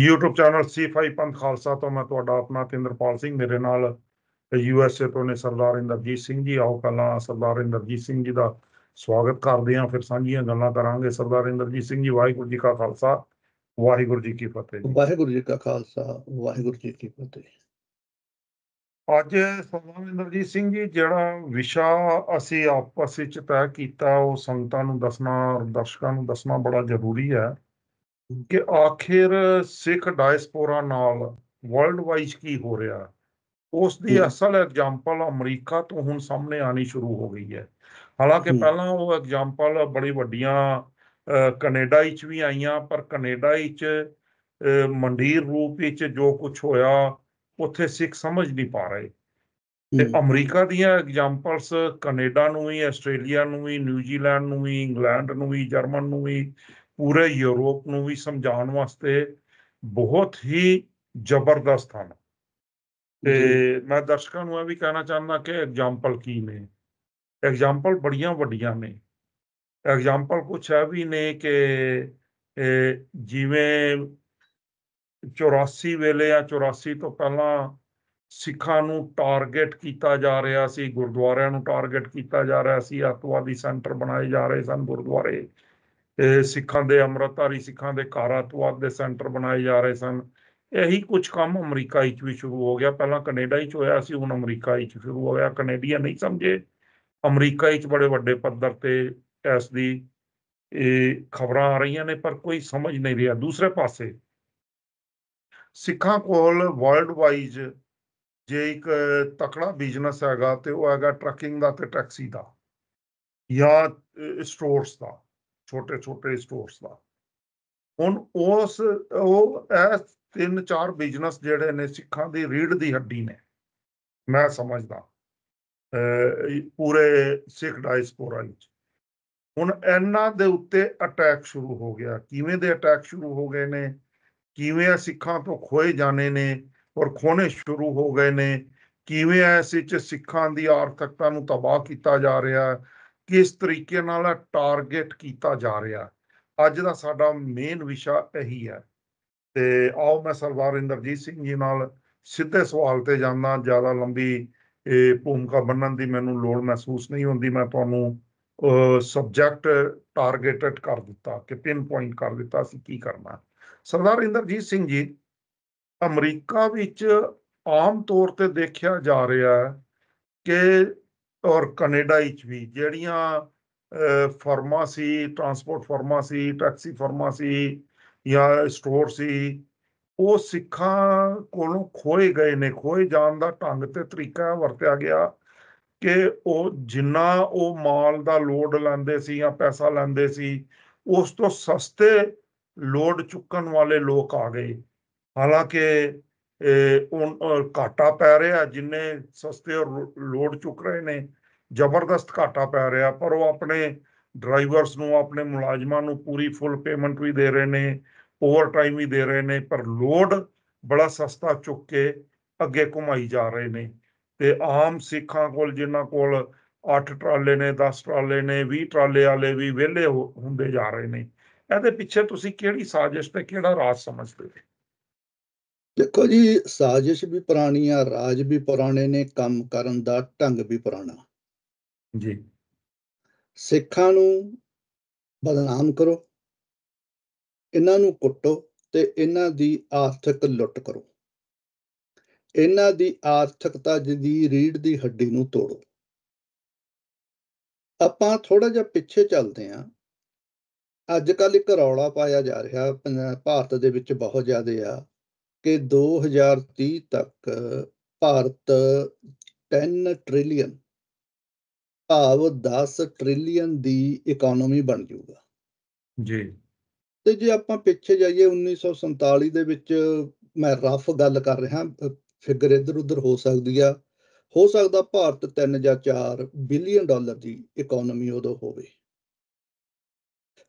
YouTube channel C5 ਪੰਥ ਖਾਲਸਾ ਤੋਂ ਮੈਂ ਤੁਹਾਡਾ ਆਪਣਾ ਤਿੰਦਰਪਾਲ ਸਿੰਘ ਮੇਰੇ ਨਾਲ USA ਤੋਂ ਨੇ ਸਰਦਾਰ ਇੰਦਰਜੀਤ ਸਿੰਘ ਜੀ ਆਓ ਪਹਿਲਾਂ ਸਰਦਾਰ ਇੰਦਰਜੀਤ ਸਿੰਘ ਜੀ ਦਾ ਸਵਾਗਤ ਕਰਦੇ ਹਾਂ ਫਿਰ ਸਾਂਝੀਆਂ ਗੱਲਾਂ ਕਰਾਂਗੇ ਸਰਦਾਰ ਇੰਦਰਜੀਤ ਸਿੰਘ ਜੀ ਵਾਹਿਗੁਰੂ ਜੀ ਕਾ ਖਾਲਸਾ ਵਾਹਿਗੁਰੂ ਜੀ ਕੀ ਫਤਿਹ ਵਾਹਿਗੁਰੂ ਜੀ ਕਾ ਖਾਲਸਾ ਵਾਹਿਗੁਰੂ ਜੀ ਕੀ ਫਤਿਹ ਅੱਜ ਸਰਦਾਰ ਇੰਦਰਜੀਤ ਸਿੰਘ ਜੀ ਜਿਹੜਾ ਵਿਸ਼ਾ ਅਸੀਂ ਆਪਸ ਵਿੱਚ ਤੈਅ ਕੀਤਾ ਉਹ ਸੰਗਤਾਂ ਨੂੰ ਦੱਸਣਾ ਦਰਸ਼ਕਾਂ ਨੂੰ ਦੱਸਣਾ ਬੜਾ ਜ਼ਰੂਰੀ ਹੈ ਕਿ ਆਖਿਰ ਸਿੱਖ ਡਾਇਸਪੋਰਾ ਨਾਲ ਵਰਲਡ ਵਾਈਜ਼ ਕੀ ਹੋ ਰਿਹਾ ਉਸ ਦੀ ਅਸਲ ਐਗਜ਼ਾਮਪਲ ਅਮਰੀਕਾ ਤੋਂ ਹੁਣ ਸਾਹਮਣੇ ਆਣੀ ਸ਼ੁਰੂ ਹੋ ਗਈ ਹੈ ਹਾਲਾਂਕਿ ਪਹਿਲਾਂ ਉਹ ਐਗਜ਼ਾਮਪਲ ਬੜੀ ਵੱਡੀਆਂ ਕੈਨੇਡਾ ਵਿੱਚ ਵੀ ਆਈਆਂ ਪਰ ਕੈਨੇਡਾ ਵਿੱਚ ਮੰਡੀਰ ਰੂਪ ਵਿੱਚ ਜੋ ਕੁਝ ਹੋਇਆ ਉੱਥੇ ਸਿੱਖ ਸਮਝ ਨਹੀਂ ਪਾ ਰਹੇ ਤੇ ਅਮਰੀਕਾ ਦੀਆਂ ਐਗਜ਼ਾਮਪਲਸ ਕੈਨੇਡਾ ਨੂੰ ਵੀ ਆਸਟ੍ਰੇਲੀਆ ਨੂੰ ਵੀ ਨਿਊਜ਼ੀਲੈਂਡ ਨੂੰ ਵੀ ਇੰਗਲੈਂਡ ਨੂੰ ਵੀ ਜਰਮਨ ਨੂੰ ਵੀ ਪੂਰੇ ਯੂਰਪ ਨੂੰ ਵੀ ਸਮਝਾਉਣ ਵਾਸਤੇ ਬਹੁਤ ਹੀ ਜ਼ਬਰਦਸਤ ਹਨ ਤੇ ਮੈਂ ਦਰਸ਼ਕਾਂ ਨੂੰ ਇਹ ਵੀ ਕਹਿਣਾ ਚਾਹੁੰਦਾ ਕਿ ਐਗਜ਼ਾਮਪਲ ਕੀ ਨੇ ਐਗਜ਼ਾਮਪਲ ਬੜੀਆਂ ਵੱਡੀਆਂ ਨੇ ਐਗਜ਼ਾਮਪਲ ਕੁਛ ਹੈ ਵੀ ਨੇ ਕਿ ਜਿਵੇਂ 84 ਵੇਲੇ ਜਾਂ 84 ਤੋਂ ਪਹਿਲਾਂ ਸਿੱਖਾਂ ਨੂੰ ਟਾਰਗੇਟ ਕੀਤਾ ਜਾ ਰਿਹਾ ਸੀ ਗੁਰਦੁਆਰਿਆਂ ਨੂੰ ਟਾਰਗੇਟ ਕੀਤਾ ਜਾ ਰਿਹਾ ਸੀ ਆਤਵਾਦੀ ਸੈਂਟਰ ਬਣਾਏ ਜਾ ਰਹੇ ਸਨ ਗੁਰਦੁਆਰੇ ਸਿੱਖਾਂ ਦੇ ਅਮਰਤਾਰੀ ਸਿੱਖਾਂ ਦੇ ਕਾਰਾਤਵਾਦ ਦੇ ਸੈਂਟਰ ਬਣਾਏ ਜਾ ਰਹੇ ਸਨ ਇਹੀ ਕੁਝ ਕੰਮ ਅਮਰੀਕਾ ਵਿੱਚ ਵੀ ਸ਼ੁਰੂ ਹੋ ਗਿਆ ਪਹਿਲਾਂ ਕੈਨੇਡਾ ਵਿੱਚ ਹੋਇਆ ਸੀ ਹੁਣ ਅਮਰੀਕਾ ਵਿੱਚ ਸ਼ੁਰੂ ਹੋਇਆ ਕੈਨੇਡੀਅਨ ਨਹੀਂ ਸਮਝੇ ਅਮਰੀਕਾ ਵਿੱਚ ਬੜੇ ਵੱਡੇ ਪੱਧਰ ਤੇ ਇਸ ਦੀ ਇਹ ਖਬਰਾਂ ਆ ਰਹੀਆਂ ਨੇ ਪਰ ਕੋਈ ਸਮਝ ਨਹੀਂ ਰਿਹਾ ਦੂਸਰੇ ਪਾਸੇ ਸਿੱਖਾਂ ਕੋਲ ਵਰਲਡ ਵਾਈਜ਼ ਜੇ ਇੱਕ ਤਕੜਾ ਬਿਜ਼ਨਸ ਹੈਗਾ ਤੇ ਉਹ ਹੈਗਾ ਟਰੱਕਿੰਗ ਦਾ ਤੇ ਟੈਕਸੀ ਦਾ ਜਾਂ ਸਟੋਰਸ ਦਾ ਛੋਟੇ ਛੋਟੇ ਸਟੋਰਸ ਦਾ ਹੁਣ ਉਸ ਉਹ ਇਹ ਤਿੰਨ ਚਾਰ ਬਿਜ਼ਨਸ ਜਿਹੜੇ ਨੇ ਸਿੱਖਾਂ ਦੀ ਰੀੜ ਦੀ ਹੱਡੀ ਨੇ ਮੈਂ ਸਮਝਦਾ ਪੂਰੇ ਸਿੱਖ ਡਾਇਸਪੋਰਾ ਵਿੱਚ ਹੁਣ ਇਹਨਾਂ ਦੇ ਉੱਤੇ ਅਟੈਕ ਸ਼ੁਰੂ ਹੋ ਗਿਆ ਕਿਵੇਂ ਦੇ ਅਟੈਕ ਸ਼ੁਰੂ ਹੋ ਗਏ ਨੇ ਕਿਵੇਂ ਸਿੱਖਾਂ ਤੋਂ ਖੋਏ ਜਾਣੇ ਨੇ ਔਰ ਖੋਣੇ ਸ਼ੁਰੂ ਹੋ ਗਏ ਨੇ ਕਿਵੇਂ ਐਸੇ ਚ ਸਿੱਖਾਂ ਦੀ ਆਰਥਿਕਤਾ ਨੂੰ ਤਬਾਹ ਕੀਤਾ ਜਾ ਰਿਹਾ ਹੈ ਕਿਸ ਤਰੀਕੇ ਨਾਲ ਟਾਰਗੇਟ ਕੀਤਾ ਜਾ ਰਿਹਾ ਅੱਜ ਦਾ ਸਾਡਾ ਮੇਨ ਵਿਸ਼ਾ ਇਹੀ ਹੈ ਤੇ ਆਓ ਮੈਂ ਸਰਵਾਰ ਇੰਦਰਜੀਤ ਸਿੰਘ ਜੀ ਨਾਲ ਸਿੱਧੇ ਸਵਾਲ ਤੇ ਜਾਂਦਾ ਜ਼ਿਆਦਾ ਲੰਬੀ ਇਹ ਭੂਮਿਕਾ ਬੰਨਣ ਦੀ ਮੈਨੂੰ ਲੋੜ ਮਹਿਸੂਸ ਨਹੀਂ ਹੁੰਦੀ ਮੈਂ ਤੁਹਾਨੂੰ ਸਬਜੈਕਟ ਟਾਰਗੇਟਡ ਕਰ ਦਿੱਤਾ ਕਿ ਪਿਨ ਪੁਆਇੰਟ ਕਰ ਦਿੱਤਾ ਸੀ ਕੀ ਕਰਨਾ ਸਰਦਾਰ ਇੰਦਰਜੀਤ ਸਿੰਘ ਜੀ ਅਮਰੀਕਾ ਵਿੱਚ ਆਮ ਤੌਰ ਤੇ ਦੇਖਿਆ ਜਾ ਰਿਹਾ ਹੈ ਕਿ ਔਰ ਕੈਨੇਡਾ ਵਿੱਚ ਵੀ ਜਿਹੜੀਆਂ ਫਾਰਮੇਸੀ ਟਰਾਂਸਪੋਰਟ ਫਰਮਾਂ ਟੈਕਸੀ ਫਾਰਮੇਸੀ ਜਾਂ ਸਟੋਰ ਸੀ ਉਹ ਸਿੱਖਾਂ ਕੋਲੋਂ ਖੋਏ ਗਏ ਨੇ ਖੋਏ ਜਾਣ ਦਾ ਢੰਗ ਤੇ ਤਰੀਕਾ ਵਰਤਿਆ ਗਿਆ ਕਿ ਉਹ ਜਿੰਨਾ ਉਹ ਮਾਲ ਦਾ ਲੋਡ ਲੈਂਦੇ ਸੀ ਜਾਂ ਪੈਸਾ ਲੈਂਦੇ ਸੀ ਉਸ ਤੋਂ ਸਸਤੇ ਲੋਡ ਚੁੱਕਣ ਵਾਲੇ ਲੋਕ ਆ ਗਏ ਹਾਲਾਂਕਿ ਉਹ ਘਾਟਾ ਪੈ ਰਿਹਾ ਜਿੰਨੇ ਸਸਤੇ ਲੋਡ ਚੁੱਕ ਰਹੇ ਨੇ ਜ਼ਬਰਦਸਤ ਘਾਟਾ ਪੈ ਰਿਹਾ ਪਰ ਉਹ ਆਪਣੇ ਡਰਾਈਵਰਸ ਨੂੰ ਆਪਣੇ ਮੁਲਾਜ਼ਮਾਂ ਨੂੰ ਪੂਰੀ ਫੁੱਲ ਪੇਮੈਂਟ ਵੀ ਦੇ ਰਹੇ ਨੇ ਓਵਰ ਟਾਈਮ ਵੀ ਦੇ ਰਹੇ ਨੇ ਪਰ ਲੋਡ ਬੜਾ ਸਸਤਾ ਚੁੱਕ ਕੇ ਅੱਗੇ ਘੁਮਾਈ ਜਾ ਰਹੇ ਨੇ ਤੇ ਆਮ ਸਿੱਖਾਂ ਕੋਲ ਜਿਨ੍ਹਾਂ ਕੋਲ 8 ਟਰਾਲੇ ਨੇ 10 ਟਰਾਲੇ ਨੇ 20 ਟਰਾਲੇ ਵਾਲੇ ਵੀ ਵਿਹਲੇ ਹੁੰਦੇ ਜਾ ਰਹੇ ਨੇ ਇਹਦੇ ਪਿੱਛੇ ਤੁਸੀਂ ਕਿਹੜੀ ਸਾਜ਼ਿਸ਼ ਤੇ ਕਿਹੜਾ ਰਾਜ ਸਮਝਦੇ ਹੋ ਦੇਖੋ ਜੀ ਸਾਜ਼ਿਸ਼ ਵੀ ਪੁਰਾਣੀ ਆ ਰਾਜ ਵੀ ਪੁਰਾਣੇ ਨੇ ਕੰਮ ਕਰਨ ਦਾ ਢੰਗ ਵੀ ਪੁਰਾਣਾ ਜੀ ਸਿੱਖਾਂ ਨੂੰ ਬਦਨਾਮ ਕਰੋ ਇਹਨਾਂ ਨੂੰ ਕੁੱਟੋ ਤੇ ਇਹਨਾਂ ਦੀ ਆਰਥਿਕ ਲੁੱਟ ਕਰੋ ਇਹਨਾਂ ਦੀ ਆਰਥਿਕਤਾ ਦੀ ਰੀੜ ਦੀ ਹੱਡੀ ਨੂੰ ਤੋੜੋ ਆਪਾਂ ਥੋੜਾ ਜਿਹਾ ਪਿੱਛੇ ਚੱਲਦੇ ਆਂ ਅੱਜ ਕੱਲ ਇੱਕ ਰੌਲਾ ਪਾਇਆ ਜਾ ਰਿਹਾ ਭਾਰਤ ਦੇ ਵਿੱਚ ਬਹੁਤ ਜ਼ਿਆਦਾ ਆ ਕਿ 2030 ਤੱਕ ਭਾਰਤ 10 ਟ੍ਰਿਲੀਅਨ ਭਾਵ 10 ਟ੍ਰਿਲੀਅਨ ਦੀ ਇਕਨੋਮੀ ਬਣ ਜਾਊਗਾ ਜੀ ਤੇ ਜੇ ਆਪਾਂ ਪਿੱਛੇ ਜਾਈਏ 1947 ਦੇ ਵਿੱਚ ਮੈਂ ਰਫ ਗੱਲ ਕਰ ਰਿਹਾ ਫਿਗਰ ਇਧਰ ਉਧਰ ਹੋ ਸਕਦੀ ਆ ਹੋ ਸਕਦਾ ਭਾਰਤ 3 ਜਾਂ 4 ਬਿਲੀਅਨ ਡਾਲਰ ਦੀ ਇਕਨੋਮੀ ਉਦੋਂ ਹੋਵੇ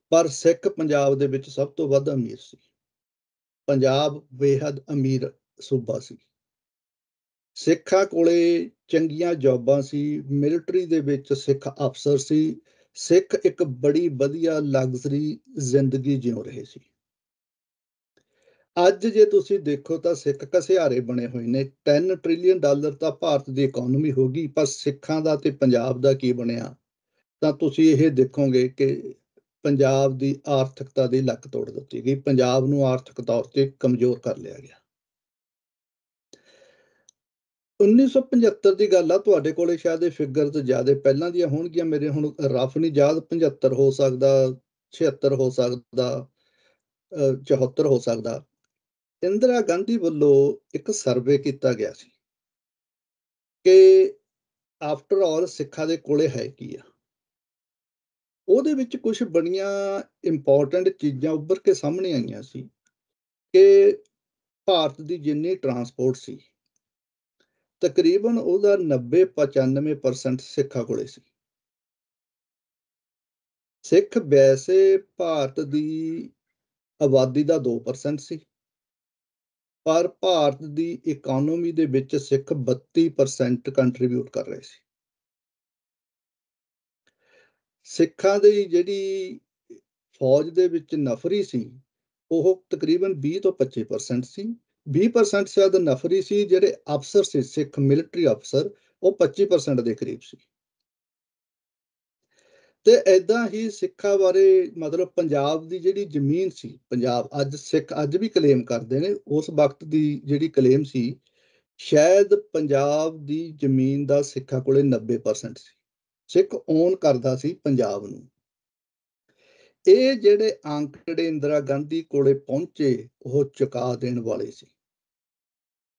ਪਰ ਸਿੱਖ ਪੰਜਾਬ ਦੇ ਵਿੱਚ ਸਭ ਤੋਂ ਵੱਧ ਅਮੀਰ ਸੀ ਪੰਜਾਬ ਬੇहद ਅਮੀਰ ਸੂਬਾ ਸੀ ਸਿੱਖਾਂ ਕੋਲੇ ਚੰਗੀਆਂ ਜੌਬਾਂ ਸੀ ਮਿਲਟਰੀ ਦੇ ਵਿੱਚ ਸਿੱਖ ਅਫਸਰ ਸੀ ਸਿੱਖ ਇੱਕ ਬੜੀ ਵਧੀਆ ਲਗਜ਼ਰੀ ਜ਼ਿੰਦਗੀ ਜਿਉ ਰਹੇ ਸੀ ਅੱਜ ਜੇ ਤੁਸੀਂ ਦੇਖੋ ਤਾਂ ਸਿੱਖ ਕਸਿਆਰੇ ਬਣੇ ਹੋਏ ਨੇ 10 ਟ੍ਰਿਲੀਅਨ ਡਾਲਰ ਤਾਂ ਭਾਰਤ ਦੀ ਇਕਨੋਮੀ ਹੋ ਗਈ ਪਰ ਸਿੱਖਾਂ ਦਾ ਤੇ ਪੰਜਾਬ ਦਾ ਕੀ ਬਣਿਆ ਤਾਂ ਤੁਸੀਂ ਇਹ ਦੇਖੋਗੇ ਕਿ ਪੰਜਾਬ ਦੀ ਆਰਥਿਕਤਾ ਦੀ ਲੱਕ ਤੋੜ ਦਿੱਤੀ ਗਈ ਪੰਜਾਬ ਨੂੰ ਆਰਥਿਕ ਤੌਰ ਤੇ ਕਮਜ਼ੋਰ ਕਰ ਲਿਆ ਗਿਆ 1975 ਦੀ ਗੱਲ ਆ ਤੁਹਾਡੇ ਕੋਲੇ ਸ਼ਾਇਦ ਇਹ ਫਿਗਰ ਤੋਂ ਜ਼ਿਆਦਾ ਪਹਿਲਾਂ ਦੀਆਂ ਹੋਣਗੀਆਂ ਮੇਰੇ ਹੁਣ ਰਫ ਨਹੀਂ ਯਾਦ 75 ਹੋ ਸਕਦਾ 76 ਹੋ ਸਕਦਾ 74 ਹੋ ਸਕਦਾ ਇੰਦਰਾ ਗਾਂਧੀ ਵੱਲੋਂ ਇੱਕ ਸਰਵੇ ਕੀਤਾ ਗਿਆ ਸੀ ਕਿ ਆਫਟਰ ਆਲ ਸਿੱਖਾਂ ਦੇ ਕੋਲੇ ਹੈ ਕੀ ਆ ਉਹਦੇ ਵਿੱਚ ਕੁਝ ਬੜੀਆਂ ਇੰਪੋਰਟੈਂਟ ਚੀਜ਼ਾਂ ਉੱਭਰ ਕੇ ਸਾਹਮਣੇ ਆਈਆਂ ਸੀ ਕਿ ਭਾਰਤ ਦੀ ਜਿੰਨੀ ਟਰਾਂਸਪੋਰਟ ਸੀ ਤਕਰੀਬਨ ਉਹਦਾ 90 95% ਸਿੱਖਾਂ ਕੋਲੇ ਸੀ ਸਿੱਖ ਵੈਸੇ ਭਾਰਤ ਦੀ ਆਬਾਦੀ ਦਾ 2% ਸੀ ਪਰ ਭਾਰਤ ਦੀ ਇਕਨੋਮੀ ਦੇ ਵਿੱਚ ਸਿੱਖ 32% ਕੰਟਰੀਬਿਊਟ ਕਰ ਰਹੇ ਸੀ ਸਿੱਖਾਂ ਦੀ ਜਿਹੜੀ ਫੌਜ ਦੇ ਵਿੱਚ ਨਫਰੀ ਸੀ ਉਹ ਤਕਰੀਬਨ 20 ਤੋਂ 25% ਸੀ 20% ਜ਼ਿਆਦਾ ਨਫਰੀ ਸੀ ਜਿਹੜੇ ਅਫਸਰ ਸੀ ਸਿੱਖ ਮਿਲਟਰੀ ਅਫਸਰ ਉਹ 25% ਦੇ ਕਰੀਬ ਸੀ ਤੇ ਐਦਾਂ ਹੀ ਸਿੱਖਾਂ ਬਾਰੇ ਮਤਲਬ ਪੰਜਾਬ ਦੀ ਜਿਹੜੀ ਜ਼ਮੀਨ ਸੀ ਪੰਜਾਬ ਅੱਜ ਸਿੱਖ ਅੱਜ ਵੀ ਕਲੇਮ ਕਰਦੇ ਨੇ ਉਸ ਵਕਤ ਦੀ ਜਿਹੜੀ ਕਲੇਮ ਸੀ ਸ਼ਾਇਦ ਪੰਜਾਬ ਦੀ ਜ਼ਮੀਨ ਦਾ ਸਿੱਖਾਂ ਕੋਲੇ 90% ਸੀ ਸਿੱਖ ਓਨ ਕਰਦਾ ਸੀ ਪੰਜਾਬ ਨੂੰ ਇਹ ਜਿਹੜੇ ਅੰਕੜੇ ਇੰਦਰਾ ਗਾਂਧੀ ਕੋਲੇ ਪਹੁੰਚੇ ਉਹ ਚੁਕਾ ਦੇਣ ਵਾਲੇ ਸੀ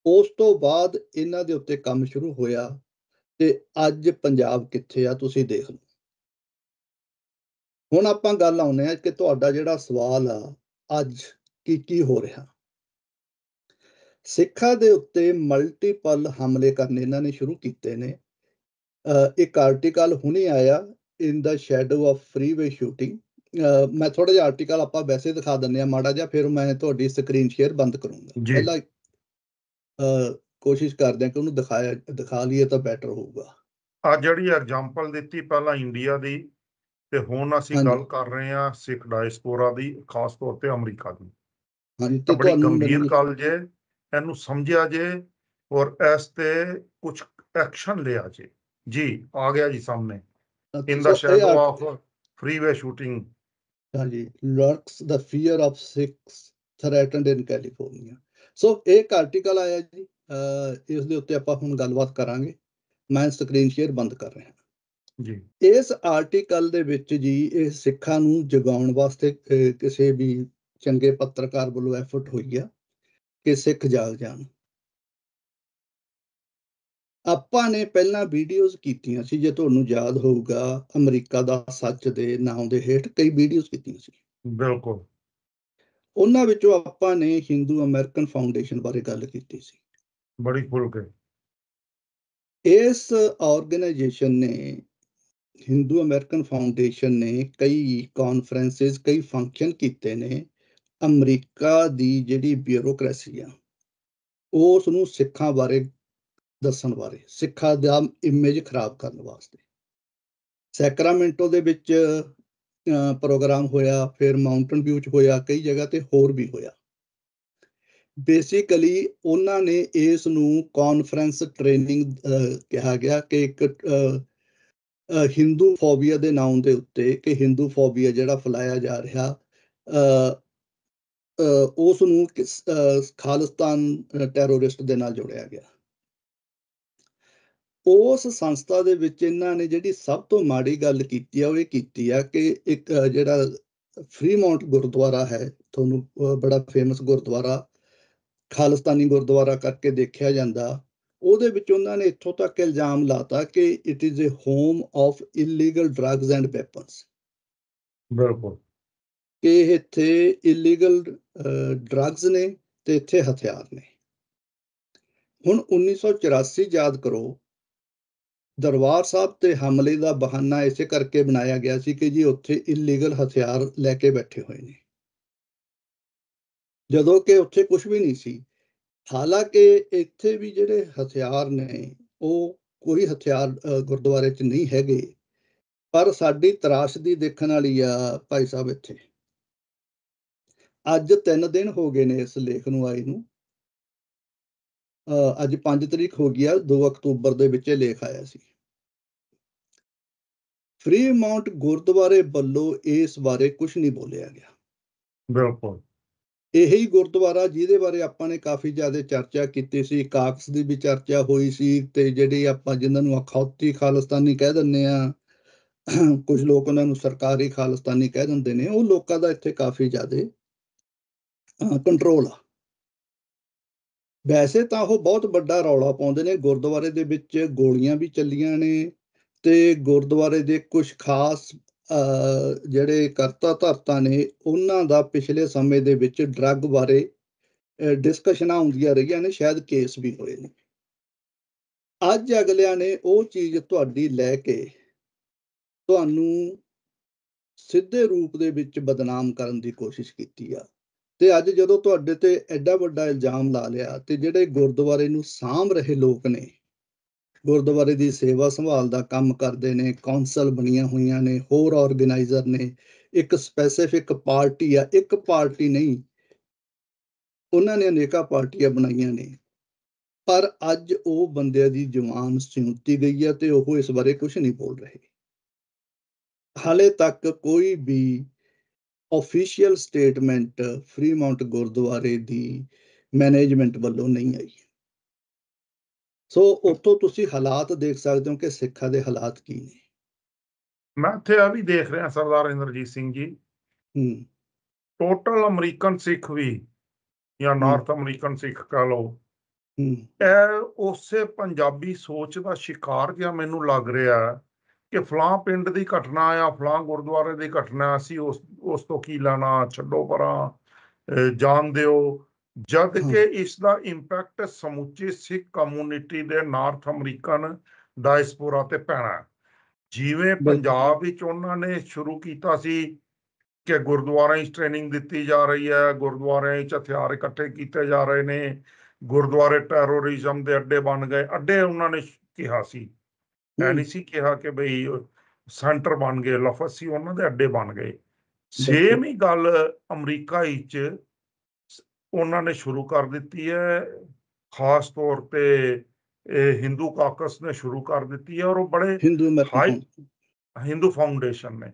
ਉਸ ਤੋਂ ਬਾਅਦ ਇਹਨਾਂ ਦੇ ਉੱਤੇ ਕੰਮ ਸ਼ੁਰੂ ਹੋਇਆ ਤੇ ਅੱਜ ਪੰਜਾਬ ਕਿੱਥੇ ਆ ਤੁਸੀਂ ਦੇਖ ਲਓ ਹੁਣ ਆਪਾਂ ਗੱਲ ਆਉਨੇ ਆ ਕਿ ਤੁਹਾਡਾ ਜਿਹੜਾ ਸਵਾਲ ਆ ਅੱਜ ਕੀ ਕੀ ਹੋ ਰਿਹਾ ਸਿੱਖਾਂ ਦੇ ਉੱਤੇ ਮਲਟੀਪਲ ਹਮਲੇ ਕਰਨੇ ਇਹਨਾਂ ਨੇ ਸ਼ੁਰੂ ਕੀਤੇ ਨੇ ਇੱਕ ਆਰਟੀਕਲ ਹੁਣੇ ਆਇਆ in the shadow of freeway shooting ਮੈਂ ਥੋੜਾ ਜਿਹਾ ਆਰਟੀਕਲ ਆਪਾਂ ਵੈਸੇ ਦਿਖਾ ਦਿੰਨੇ ਆ ਮਾੜਾ ਜਿਹਾ ਫਿਰ ਮੈਂ ਤੁਹਾਡੀ ਸਕਰੀਨ ਸ਼ੇਅਰ ਬੰਦ ਕਰੂੰਗਾ ਪਹਿਲਾਂ ਕੋਸ਼ਿਸ਼ ਕਰਦੇ ਆ ਕਿ ਉਹਨੂੰ ਦਿਖਾਇਆ ਦਿਖਾ ਲਈਏ ਤਾਂ ਬੈਟਰ ਹੋਊਗਾ ਆ ਜਿਹੜੀ ਐਗਜ਼ਾਮਪਲ ਦਿੱਤੀ ਪਹਿਲਾਂ ਇੰਡੀਆ ਦੀ ਤੇ ਹੁਣ ਅਸੀਂ ਗੱਲ ਕਰ ਰਹੇ ਆ ਸਿੱਖ ਡਾਇਸਪੋਰਾ ਦੀ ਖਾਸ ਤੌਰ ਤੇ ਅਮਰੀਕਾ ਦੀ ਹਾਂਜੀ ਤੇ ਤੁਹਾਨੂੰ ਗੰਭੀਰ ਕਾਲ ਜੇ ਇਹਨੂੰ ਸਮਝਿਆ ਜੇ ਔਰ ਇਸ ਤੇ ਕੁਝ ਐਕਸ਼ਨ ਲਿਆ ਜੇ जी आ गया जी सामने in the shadow of shooting ਹਾਂ ਹਾਂਜੀ lurks the fear of 6 threatened in California so ਇੱਕ ਆਰਟੀਕਲ ਆਇਆ ਜੀ ਇਸ ਦੇ ਉੱਤੇ ਆਪਾਂ ਹੁਣ ਗੱਲਬਾਤ ਕਰਾਂਗੇ ਮੈਂ ਸਕਰੀਨ ਸ਼ੇਅਰ ਬੰਦ ਕਰ ਰਿਹਾ ਜੀ ਇਸ ਆਰਟੀਕਲ ਦੇ ਵਿੱਚ ਜੀ ਇਹ ਸਿੱਖਾਂ ਨੂੰ ਜਗਾਉਣ ਵਾਸਤੇ ਕਿਸੇ ਵੀ ਚੰਗੇ ਪੱਤਰਕਾਰ ਵੱਲੋਂ ਐਫਰਟ ਹੋਈ ਆ ਕਿ ਸਿੱਖ ਜਾਗ ਜਾਣ ਆਪਾਂ ਨੇ ਪਹਿਲਾਂ ਵੀਡੀਓਜ਼ ਕੀਤੀਆਂ ਸੀ ਜੇ ਤੁਹਾਨੂੰ ਯਾਦ ਹੋਊਗਾ ਅਮਰੀਕਾ ਦਾ ਸੱਚ ਦੇ ਨਾਮ ਦੇ ਹੇਠ ਕਈ ਵੀਡੀਓਜ਼ ਕੀਤੀਆਂ ਸੀ ਬਿਲਕੁਲ ਉਹਨਾਂ ਵਿੱਚੋਂ ਆਪਾਂ ਨੇ ਹਿੰਦੂ ਅਮਰੀਕਨ ਫਾਊਂਡੇਸ਼ਨ ਬਾਰੇ ਗੱਲ ਕੀਤੀ ਸੀ ਬੜੀ ਖੁੱਲ ਕੇ ਇਸ ਆਰਗੇਨਾਈਜੇਸ਼ਨ ਨੇ ਹਿੰਦੂ ਅਮਰੀਕਨ ਫਾਊਂਡੇਸ਼ਨ ਨੇ ਕਈ ਕਾਨਫਰੰਸਸ ਕਈ ਫੰਕਸ਼ਨ ਕੀਤੇ ਨੇ ਅਮਰੀਕਾ ਦੀ ਜਿਹੜੀ ਬਿਊਰੋਕ੍ਰੇਸੀ ਆ ਉਸ ਨੂੰ ਸਿੱਖਾਂ ਬਾਰੇ ਦੱਸਣ ਬਾਰੇ ਸਿੱਖਾਂ ਦਾ ਇਮੇਜ ਖਰਾਬ ਕਰਨ ਵਾਸਤੇ ਸੈਕਰਾਮੈਂਟੋ ਦੇ ਵਿੱਚ ਪ੍ਰੋਗਰਾਮ ਹੋਇਆ ਫਿਰ ਮਾਊਂਟਨ ਵਿਊ ਚ ਹੋਇਆ ਕਈ ਜਗ੍ਹਾ ਤੇ ਹੋਰ ਵੀ ਹੋਇਆ ਬੇਸਿਕਲੀ ਉਹਨਾਂ ਨੇ ਇਸ ਨੂੰ ਕਾਨਫਰੰਸ ਟ੍ਰੇਨਿੰਗ ਕਿਹਾ ਗਿਆ ਕਿ ਇੱਕ ਹਿੰਦੂ ਫੋਬੀਆ ਦੇ ਨਾਮ ਦੇ ਉੱਤੇ ਕਿ ਹਿੰਦੂ ਫੋਬੀਆ ਜਿਹੜਾ ਫਲਾਇਆ ਜਾ ਰਿਹਾ ਉਸ ਨੂੰ ਖਾਲਿਸਤਾਨ ਟੈਰੋਰਿਸਟ ਦੇ ਨਾਲ ਜੋੜਿਆ ਗਿਆ ਉਸ ਸੰਸਥਾ ਦੇ ਵਿੱਚ ਇਹਨਾਂ ਨੇ ਜਿਹੜੀ ਸਭ ਤੋਂ ਮਾੜੀ ਗੱਲ ਕੀਤੀ ਆ ਉਹ ਇਹ ਕੀਤੀ ਆ ਕਿ ਇੱਕ ਜਿਹੜਾ ਫ੍ਰੀਮੌਂਟ ਗੁਰਦੁਆਰਾ ਹੈ ਤੁਹਾਨੂੰ ਬੜਾ ਫੇਮਸ ਗੁਰਦੁਆਰਾ ਖਾਲਸਤਾਨੀ ਗੁਰਦੁਆਰਾ ਕਰਕੇ ਦੇਖਿਆ ਜਾਂਦਾ ਉਹਦੇ ਵਿੱਚ ਉਹਨਾਂ ਨੇ ਇੱਥੋਂ ਤੱਕ ਇਲਜ਼ਾਮ ਲਾਤਾ ਕਿ it is a home of illegal drugs and weapons ਬਿਲਕੁਲ ਕਿ ਇੱਥੇ ਇਲੀਗਲ ਡਰੱਗਸ ਨੇ ਤੇ ਇੱਥੇ ਹਥਿਆਰ ਨੇ ਹੁਣ 1984 ਯਾਦ ਕਰੋ ਦਰਬਾਰ ਸਾਹਿਬ ਤੇ ਹਮਲੇ ਦਾ ਬਹਾਨਾ ਇਸੇ ਕਰਕੇ ਬਣਾਇਆ ਗਿਆ ਸੀ ਕਿ ਜੀ ਉੱਥੇ ਇਲੀਗਲ ਹਥਿਆਰ ਲੈ ਕੇ ਬੈਠੇ ਹੋਏ ਨੇ ਜਦੋਂ ਕਿ ਉੱਥੇ ਕੁਝ ਵੀ ਨਹੀਂ ਸੀ ਹਾਲਾਂਕਿ ਇੱਥੇ ਵੀ ਜਿਹੜੇ ਹਥਿਆਰ ਨੇ ਉਹ ਕੋਈ ਹਥਿਆਰ ਗੁਰਦੁਆਰੇ 'ਚ ਨਹੀਂ ਹੈਗੇ ਪਰ ਸਾਡੀ ਤਰਾਸ਼ ਦੀ ਦੇਖਣ ਵਾਲੀ ਆ ਭਾਈ ਸਾਹਿਬ ਇੱਥੇ ਅੱਜ 3 ਦਿਨ ਹੋ ਗਏ ਨੇ ਇਸ ਲੇਖ ਨੂੰ ਆਈ ਨੂੰ ਅੱਜ 5 ਤਰੀਕ ਹੋ ਗਈ ਆ 2 ਅਕਤੂਬਰ ਦੇ ਵਿੱਚ ਇਹ ਲੇਖ ਆਇਆ ਸੀ ਫ੍ਰੀ ਮਾਉਂਟ ਗੁਰਦੁਆਰੇ ਵੱਲੋਂ ਇਸ ਬਾਰੇ ਕੁਝ ਨਹੀਂ ਬੋਲਿਆ ਗਿਆ ਬਿਲਕੁਲ ਇਹੀ ਗੁਰਦੁਆਰਾ ਜਿਹਦੇ ਬਾਰੇ ਆਪਾਂ ਨੇ ਕਾਫੀ ਜ਼ਿਆਦਾ ਚਰਚਾ ਕੀਤੀ ਸੀ ਕਾਕਸ ਦੀ ਵੀ ਚਰਚਾ ਹੋਈ ਸੀ ਤੇ ਜਿਹੜੇ ਆਪਾਂ ਜਿਨ੍ਹਾਂ ਨੂੰ ਅਖੌਤੀ ਖਾਲਸਤਾਨੀ ਕਹਿ ਦਿੰਦੇ ਆ ਕੁਝ ਲੋਕ ਉਹਨਾਂ ਨੂੰ ਸਰਕਾਰੀ ਖਾਲਸਤਾਨੀ ਕਹਿ ਦਿੰਦੇ ਨੇ ਉਹ ਲੋਕਾਂ ਦਾ ਇੱਥੇ ਕਾਫੀ ਜ਼ਿਆਦਾ ਕੰਟਰੋਲ ਆ ਵੈਸੇ ਤਾਂ ਉਹ ਬਹੁਤ ਵੱਡਾ ਰੌਲਾ ਪਾਉਂਦੇ ਨੇ ਗੁਰਦੁਆਰੇ ਦੇ ਵਿੱਚ ਗੋਲੀਆਂ ਵੀ ਚੱਲੀਆਂ ਨੇ ਤੇ ਗੁਰਦੁਆਰੇ ਦੇ ਕੁਝ ਖਾਸ ਜਿਹੜੇ ਕਰਤਾ ਧਰਤਾ ਨੇ ਉਹਨਾਂ ਦਾ ਪਿਛਲੇ ਸਮੇਂ ਦੇ ਵਿੱਚ ਡਰੱਗ ਬਾਰੇ ਡਿਸਕਸ਼ਨਾਂ ਹੁੰਦੀਆਂ ਰਹੀਆਂ ਨੇ ਸ਼ਾਇਦ ਕੇਸ ਵੀ ਹੋਏ ਨੇ ਅੱਜ ਅਗਲਿਆਂ ਨੇ ਉਹ ਚੀਜ਼ ਤੁਹਾਡੀ ਲੈ ਕੇ ਤੁਹਾਨੂੰ ਸਿੱਧੇ ਰੂਪ ਦੇ ਵਿੱਚ ਬਦਨਾਮ ਕਰਨ ਦੀ ਕੋਸ਼ਿਸ਼ ਕੀਤੀ ਆ ਤੇ ਅੱਜ ਜਦੋਂ ਤੁਹਾਡੇ ਤੇ ਐਡਾ ਵੱਡਾ ਇਲਜ਼ਾਮ ਲਾ ਲਿਆ ਤੇ ਜਿਹੜੇ ਗੁਰਦੁਆਰੇ ਨੂੰ ਸਾਂਭ ਰਹੇ ਲੋਕ ਨੇ ਗੁਰਦੁਆਰੇ ਦੀ ਸੇਵਾ ਸੰਭਾਲ ਦਾ ਕੰਮ ਕਰਦੇ ਨੇ ਕੌਂਸਲ ਬਣੀਆਂ ਹੋਈਆਂ ਨੇ ਹੋਰ ਆਰਗੇਨਾਈਜ਼ਰ ਨੇ ਇੱਕ ਸਪੈਸੀਫਿਕ ਪਾਰਟੀ ਆ ਇੱਕ ਪਾਰਟੀ ਨਹੀਂ ਉਹਨਾਂ ਨੇ ਅਨੇਕਾਂ ਪਾਰਟੀਆਂ ਬਣਾਈਆਂ ਨੇ ਪਰ ਅੱਜ ਉਹ ਬੰਦਿਆਂ ਦੀ ਜਵਾਨ ਸਿਉਂਤੀ ਗਈ ਹੈ ਤੇ ਉਹ ਇਸ ਬਾਰੇ ਕੁਝ ਨਹੀਂ ਬੋਲ ਰਹੇ ਹਾਲੇ ਤੱਕ ਕੋਈ ਵੀ ਆਫੀਸ਼ੀਅਲ ਸਟੇਟਮੈਂਟ ਮਾਉਂਟ ਗੁਰਦੁਆਰੇ ਦੀ ਮੈਨੇਜਮੈਂਟ ਵੱਲੋਂ ਨਹੀਂ ਆਈ ਸੋ ਉੱਥੋਂ ਤੁਸੀਂ ਹਾਲਾਤ ਦੇਖ ਸਕਦੇ ਹੋ ਕਿ ਸਿੱਖਾਂ ਦੇ ਹਾਲਾਤ ਕੀ ਨੇ ਮੈਂ ਇੱਥੇ ਆ ਵੀ ਦੇਖ ਰਿਹਾ ਸਰਦਾਰ ਇੰਦਰਜੀਤ ਸਿੰਘ ਜੀ ਹੂੰ ਟੋਟਲ ਅਮਰੀਕਨ ਸਿੱਖ ਵੀ ਜਾਂ ਨਾਰਥ ਅਮਰੀਕਨ ਸਿੱਖ ਕਹ ਲਓ ਇਹ ਉਸੇ ਪੰਜਾਬੀ ਸੋਚ ਦਾ ਸ਼ਿਕਾਰ ਜਿਹਾ ਮੈਨੂੰ ਲੱਗ ਰਿਹਾ ਕਿ ਫਲਾਂ ਪਿੰਡ ਦੀ ਘਟਨਾ ਆ ਫਲਾਂ ਗੁਰਦੁਆਰੇ ਦੀ ਘਟਨਾ ਸੀ ਉਸ ਉਸ ਤੋਂ ਕੀ ਲੈਣਾ ਛੱਡੋ ਪਰਾਂ ਜਾਣ ਦਿਓ ਜਦ ਕਿ ਇਸ ਦਾ ਇੰਪੈਕਟ ਸਮੁੱਚੀ ਸਿੱਖ ਕਮਿਊਨਿਟੀ ਦੇ ਨਾਰਥ ਅਮਰੀਕਨ ਡਾਇਸਪੋਰਾ ਤੇ ਪੈਣਾ ਜਿਵੇਂ ਪੰਜਾਬ ਵਿੱਚ ਉਹਨਾਂ ਨੇ ਸ਼ੁਰੂ ਕੀਤਾ ਸੀ ਕਿ ਗੁਰਦੁਆਰਿਆਂ 'ਚ ਟ੍ਰੇਨਿੰਗ ਦਿੱਤੀ ਜਾ ਰਹੀ ਹੈ ਗੁਰਦੁਆਰਿਆਂ 'ਚ ਹਥਿਆਰ ਇਕੱਠੇ ਕੀਤੇ ਜਾ ਰਹੇ ਨੇ ਗੁਰਦੁਆਰੇ ਟੈਰੋਰਿਜ਼ਮ ਦੇ ਅੱਡੇ ਬਣ ਗਏ ਅੱਡੇ ਉਹਨਾਂ ਨੇ ਕਿਹਾ ਸੀ ਐ ਸੀ ਕਿਹਾ ਕਿ ਬਈ ਸੈਂਟਰ ਬਣ ਗਏ ਲਫਸੀ ਉਹਨਾਂ ਦੇ ਅੱਡੇ ਬਣ ਗਏ ਸੇਮ ਹੀ ਗੱਲ ਅਮਰੀਕਾ ਵਿੱਚ ਉਹਨਾਂ ਨੇ ਸ਼ੁਰੂ ਕਰ ਦਿੱਤੀ ਹੈ ਖਾਸ ਤੌਰ ਤੇ ਇਹ ਹਿੰਦੂ ਕਾਕਸ ਨੇ ਸ਼ੁਰੂ ਕਰ ਦਿੱਤੀ ਹੈ ਔਰ ਉਹ ਬੜੇ ਹਿੰਦੂ ਅਮਰੀਕਨ ਹਿੰਦੂ ਫਾਊਂਡੇਸ਼ਨ ਨੇ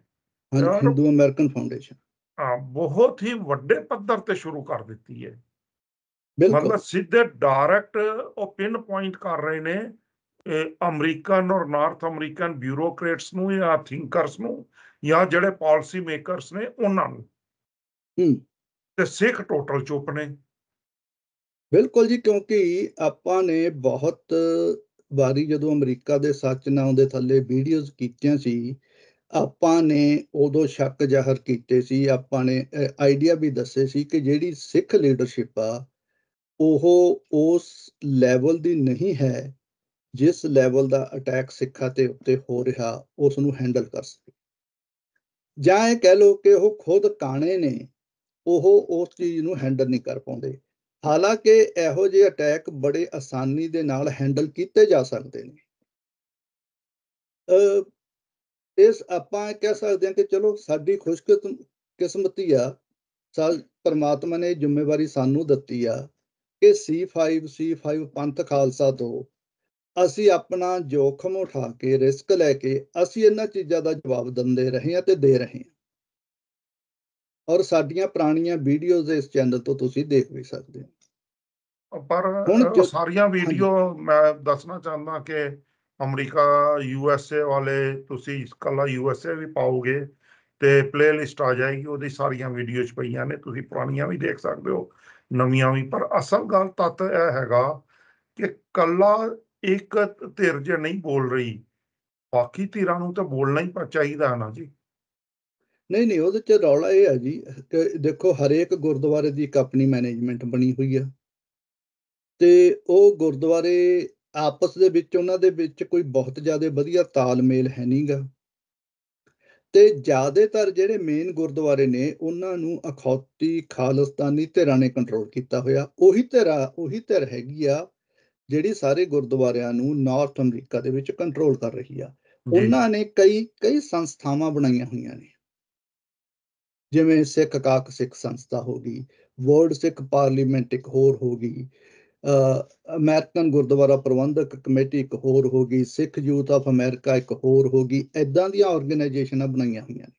ਹਿੰਦੂ ਅਮਰੀਕਨ ਫਾਊਂਡੇਸ਼ਨ ਆ ਬਹੁਤ ਹੀ ਵੱਡੇ ਪੱਧਰ ਤੇ ਸ਼ੁਰੂ ਕਰ ਦਿੱਤੀ ਹੈ ਮਤਲਬ ਸਿੱਧੇ ਡਾਇਰੈਕਟ ਉਹ ਪਿਨ ਪੁਆਇੰਟ ਕਰ ਰਹੇ ਨੇ ਅਮਰੀਕਨ ਔਰ ਨਾਰਥ ਅਮਰੀਕਨ ਬਿਊਰੋਕਰੇਟਸ ਨੂੰ ਜਾਂ ਥਿੰਕਰਸ ਨੂੰ ਜਾਂ ਜਿਹੜੇ ਪਾਲਿਸੀ ਮੇਕਰਸ ਨੇ ਉਹਨਾਂ ਨੂੰ ਹੂੰ ਤੇ ਸਿੱਖ ਟੋਟਲ ਚੁੱਪ ਨੇ ਬਿਲਕੁਲ ਜੀ ਕਿਉਂਕਿ ਆਪਾਂ ਨੇ ਬਹੁਤ ਵਾਰੀ ਜਦੋਂ ਅਮਰੀਕਾ ਦੇ ਸੱਚ ਨਾ ਦੇ ਥੱਲੇ ਵੀਡੀਓਜ਼ ਕੀਤੀਆਂ ਸੀ ਆਪਾਂ ਨੇ ਉਦੋਂ ਸ਼ੱਕ ਜ਼ਾਹਰ ਕੀਤੇ ਸੀ ਆਪਾਂ ਨੇ ਆਈਡੀਆ ਵੀ ਦੱਸੇ ਸੀ ਕਿ ਜਿਹੜੀ ਸਿੱਖ ਲੀਡਰਸ਼ਿਪ ਆ ਉਹ ਉਸ ਲੈਵਲ ਦੀ ਨਹੀਂ ਹੈ ਜਿਸ ਲੈਵਲ ਦਾ ਅਟੈਕ ਸਿੱਖਾਂ ਤੇ ਉੱਤੇ ਹੋ ਰਿਹਾ ਉਸ ਨੂੰ ਹੈਂਡਲ ਕਰ ਸਕੇ ਜਾਂ ਇਹ ਕਹਿ ਲੋ ਕਿ ਉਹ ਖੁਦ ਕਾਣੇ ਨੇ ਉਹ ਉਸ ਚੀਜ਼ ਨੂੰ ਹੈਂਡਲ ਨਹੀਂ ਕਰ ਪਾਉਂਦੇ ਹਾਲਾਂਕਿ ਇਹੋ ਜਿਹੇ ਅਟੈਕ ਬੜੇ ਆਸਾਨੀ ਦੇ ਨਾਲ ਹੈਂਡਲ ਕੀਤੇ ਜਾ ਸਕਦੇ ਨੇ ਇਸ ਆਪਾਂ ਕਹਿ ਸਕਦੇ ਹਾਂ ਕਿ ਚਲੋ ਸਾਡੀ ਖੁਸ਼ਕਿਸਮਤੀ ਆ ਸਾ ਪਰਮਾਤਮਾ ਨੇ ਜ਼ਿੰਮੇਵਾਰੀ ਸਾਨੂੰ ਦਿੱਤੀ ਆ ਕਿ C5 C5 ਪੰਥ ਖਾਲਸਾ ਤੋਂ ਅਸੀਂ ਆਪਣਾ ਜੋਖਮ ਉਠਾ ਕੇ ਰਿਸਕ ਲੈ ਕੇ ਅਸੀਂ ਇਹਨਾਂ ਚੀਜ਼ਾਂ ਦਾ ਜਵਾਬ ਦਿੰਦੇ ਰਹੇ ਹਾਂ ਤੇ ਦੇ ਰਹੇ ਹਾਂ ਔਰ ਸਾਡੀਆਂ ਪੁਰਾਣੀਆਂ ਵੀਡੀਓਜ਼ ਇਸ ਚੈਨਲ ਤੋਂ ਤੁਸੀਂ ਦੇਖ ਵੀ ਸਕਦੇ ਹੋ ਪਰ ਹੁਣ ਸਾਰੀਆਂ ਵੀਡੀਓ ਮੈਂ ਦੱਸਣਾ ਚਾਹੁੰਦਾ ਕਿ ਅਮਰੀਕਾ ਯੂ ਐਸ ਏ ਵਾਲੇ ਤੁਸੀਂ ਕੱਲਾ ਯੂ ਐਸ ਏ ਵੀ ਪਾਓਗੇ ਤੇ ਪਲੇਲਿਸਟ ਆ ਜਾਏਗੀ ਉਹਦੀ ਸਾਰੀਆਂ ਵੀਡੀਓਜ਼ ਪਈਆਂ ਨੇ ਤੁਸੀਂ ਪੁਰਾਣੀਆਂ ਵੀ ਦੇਖ ਸਕਦੇ ਹੋ ਨਵੀਆਂ ਵੀ ਪਰ ਅਸਲ ਗੱਲ ਤਤ ਇਹ ਹੈਗਾ ਕਿ ਕੱਲਾ ਇੱਕ ਧਿਰ ਜੇ ਨਹੀਂ ਬੋਲ ਰਹੀ ਬਾਕੀ ਧਿਰਾਂ ਨੂੰ ਤਾਂ ਬੋਲਣਾ ਹੀ ਚਾਹੀਦਾ ਨਾ ਜੀ ਨਹੀਂ ਨਹੀਂ ਉਹਦੇ ਚ ਰੌਲਾ ਇਹ ਹੈ ਜੀ ਕਿ ਦੇਖੋ ਹਰੇਕ ਗੁਰਦੁਆਰੇ ਦੀ ਇੱਕ ਆਪਣੀ ਮੈਨੇਜਮੈਂਟ ਬਣੀ ਹੋਈ ਆ ਤੇ ਉਹ ਗੁਰਦੁਆਰੇ ਆਪਸ ਦੇ ਵਿੱਚ ਉਹਨਾਂ ਦੇ ਵਿੱਚ ਕੋਈ ਬਹੁਤ ਜ਼ਿਆਦਾ ਵਧੀਆ ਤਾਲਮੇਲ ਹੈ ਨਹੀਂਗਾ ਤੇ ਜ਼ਿਆਦਾਤਰ ਜਿਹੜੇ ਮੇਨ ਗੁਰਦੁਆਰੇ ਨੇ ਉਹਨਾਂ ਨੂੰ ਅਖੌਤੀ ਖਾਲਸਤਾਨੀ ਧਿਰਾਂ ਨੇ ਕੰਟਰੋਲ ਕੀਤਾ ਹੋਇਆ ਉਹੀ ਧਿਰਾਂ ਉਹੀ ਧਿਰ ਹੈਗੀ ਆ ਜਿਹੜੀ ਸਾਰੇ ਗੁਰਦੁਆਰਿਆਂ ਨੂੰ ਨਾਰਥ ਅਮਰੀਕਾ ਦੇ ਵਿੱਚ ਕੰਟਰੋਲ ਕਰ ਰਹੀ ਆ ਉਹਨਾਂ ਨੇ ਕਈ ਕਈ ਸੰਸਥਾਵਾਂ ਬਣਾਈਆਂ ਹੋਈਆਂ ਨੇ ਜਿਵੇਂ ਸਿੱਖ ਕਾਕ ਸਿੱਖ ਸੰਸਥਾ ਹੋ ਗਈ ਵਰਲਡ ਸਿੱਖ ਪਾਰਲੀਮੈਂਟ ਇੱਕ ਹੋਰ ਹੋ ਗਈ ਅਮਰੀਕਨ ਗੁਰਦੁਆਰਾ ਪ੍ਰਬੰਧਕ ਕਮੇਟੀ ਇੱਕ ਹੋਰ ਹੋ ਗਈ ਸਿੱਖ ਯੂਥ ਆਫ ਅਮਰੀਕਾ ਇੱਕ ਹੋਰ ਹੋ ਗਈ ਐਦਾਂ ਦੀਆਂ ਆਰਗੇਨਾਈਜੇਸ਼ਨਾਂ ਬਣਾਈਆਂ ਹੋਈਆਂ ਨੇ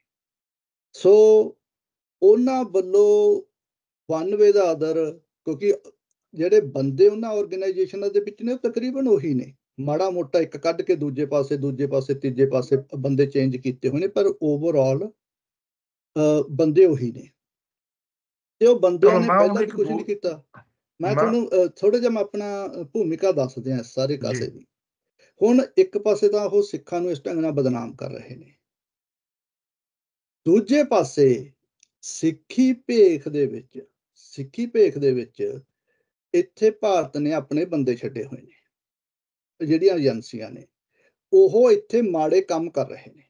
ਸੋ ਉਹਨਾਂ ਵੱਲੋਂ 92 ਦਾ ਆਦਰ ਕਿਉਂਕਿ ਜਿਹੜੇ ਬੰਦੇ ਉਹਨਾਂ ਆਰਗੇਨਾਈਜੇਸ਼ਨਾਂ ਦੇ ਵਿੱਚ ਨੇ ਉਹ ਤਕਰੀਬਨ ਉਹੀ ਨੇ ਮਾੜਾ ਮੋਟਾ ਇੱਕ ਕੱਢ ਕੇ ਦੂਜੇ ਪਾਸੇ ਦੂਜੇ ਪਾਸੇ ਤੀਜੇ ਪਾਸੇ ਬੰਦੇ ਚੇਂਜ ਕੀਤੇ ਹੋਏ ਨੇ ਪਰ ਓਵਰਆਲ ਬੰਦੇ ਉਹੀ ਨੇ ਤੇ ਉਹ ਬੰਦੇ ਨੇ ਪਹਿਲਾਂ ਕੁਝ ਨਹੀਂ ਕੀਤਾ ਮੈਂ ਤੁਹਾਨੂੰ ਥੋੜਾ ਜਿਹਾ ਮੈਂ ਆਪਣਾ ਭੂਮਿਕਾ ਦੱਸ ਦਿਆਂ ਸਾਰੇ ਕਾਸੇ ਦੀ ਹੁਣ ਇੱਕ ਪਾਸੇ ਤਾਂ ਉਹ ਸਿੱਖਾਂ ਨੂੰ ਇਸ ਢੰਗ ਨਾਲ ਬਦਨਾਮ ਕਰ ਰਹੇ ਨੇ ਦੂਜੇ ਪਾਸੇ ਸਿੱਖੀ ਭੇਖ ਦੇ ਵਿੱਚ ਸਿੱਖੀ ਭੇਖ ਦੇ ਵਿੱਚ ਇੱਥੇ ਭਾਰਤ ਨੇ ਆਪਣੇ ਬੰਦੇ ਛੱਡੇ ਹੋਏ ਨੇ ਜਿਹੜੀਆਂ ਏਜੰਸੀਆਂ ਨੇ ਉਹ ਇੱਥੇ ਮਾੜੇ ਕੰਮ ਕਰ ਰਹੇ ਨੇ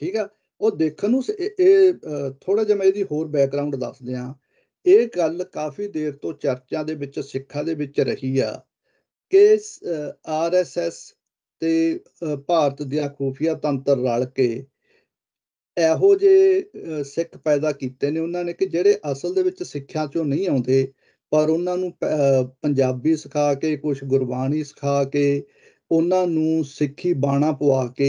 ਠੀਕ ਆ ਉਹ ਦੇਖਣ ਨੂੰ ਇਹ ਥੋੜਾ ਜਿਹਾ ਮੈਂ ਇਹਦੀ ਹੋਰ ਬੈਕਗ੍ਰਾਉਂਡ ਦੱਸ ਦਿਆਂ ਇਹ ਗੱਲ ਕਾਫੀ ਦੇਰ ਤੋਂ ਚਰਚਾ ਦੇ ਵਿੱਚ ਸਿੱਖਾਂ ਦੇ ਵਿੱਚ ਰਹੀ ਆ ਕਿ ਆਰਐਸਐਸ ਤੇ ਭਾਰਤ ਦੀਆਂ ਖੂਫੀਆ ਤੰਤਰ ਰਲ ਕੇ ਇਹੋ ਜੇ ਸਿੱਖ ਪੈਦਾ ਕੀਤੇ ਨੇ ਉਹਨਾਂ ਨੇ ਕਿ ਜਿਹੜੇ ਅਸਲ ਦੇ ਵਿੱਚ ਸਿੱਖਿਆ ਚੋਂ ਨਹੀਂ ਆਉਂਦੇ ਪਰ ਉਹਨਾਂ ਨੂੰ ਪੰਜਾਬੀ ਸਿਖਾ ਕੇ ਕੁਝ ਗੁਰਬਾਣੀ ਸਿਖਾ ਕੇ ਉਹਨਾਂ ਨੂੰ ਸਿੱਖੀ ਬਾਣਾ ਪਵਾ ਕੇ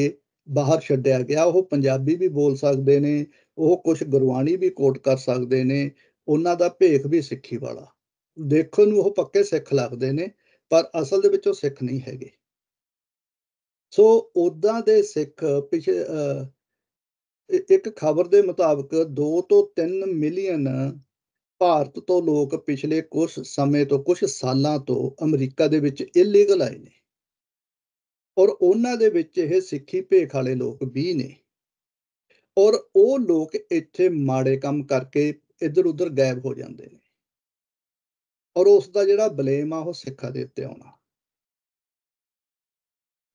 ਬਾਹਰ ਛੱਡਿਆ ਗਿਆ ਉਹ ਪੰਜਾਬੀ ਵੀ ਬੋਲ ਸਕਦੇ ਨੇ ਉਹ ਕੁਝ ਗੁਰਬਾਣੀ ਵੀ ਕੋਟ ਕਰ ਸਕਦੇ ਨੇ ਉਹਨਾਂ ਦਾ ਭੇਖ ਵੀ ਸਿੱਖੀ ਵਾਲਾ ਦੇਖਣ ਨੂੰ ਉਹ ਪੱਕੇ ਸਿੱਖ ਲੱਗਦੇ ਨੇ ਪਰ ਅਸਲ ਦੇ ਵਿੱਚ ਉਹ ਸਿੱਖ ਨਹੀਂ ਹੈਗੇ ਸੋ ਉਦਾਂ ਦੇ ਸਿੱਖ ਪਿਛੇ ਇੱਕ ਖਬਰ ਦੇ ਮੁਤਾਬਕ 2 ਤੋਂ 3 ਮਿਲੀਅਨ ਭਾਰਤ ਤੋਂ ਲੋਕ ਪਿਛਲੇ ਕੁਝ ਸਮੇਂ ਤੋਂ ਕੁਝ ਸਾਲਾਂ ਤੋਂ ਅਮਰੀਕਾ ਦੇ ਵਿੱਚ ਇਲੀਗਲ ਆਏ ਨੇ ਔਰ ਉਹਨਾਂ ਦੇ ਵਿੱਚ ਇਹ ਸਿੱਖੀ ਭੇਖ ਵਾਲੇ ਲੋਕ ਵੀ ਨੇ ਔਰ ਉਹ ਲੋਕ ਇੱਥੇ ਮਾੜੇ ਕੰਮ ਕਰਕੇ ਇੱਧਰ ਉੱਧਰ ਗਾਇਬ ਹੋ ਜਾਂਦੇ ਨੇ ਔਰ ਉਸ ਦਾ ਜਿਹੜਾ ਬਲੇਮ ਆ ਉਹ ਸਿੱਖਾਂ ਦੇ ਉੱਤੇ ਆਉਣਾ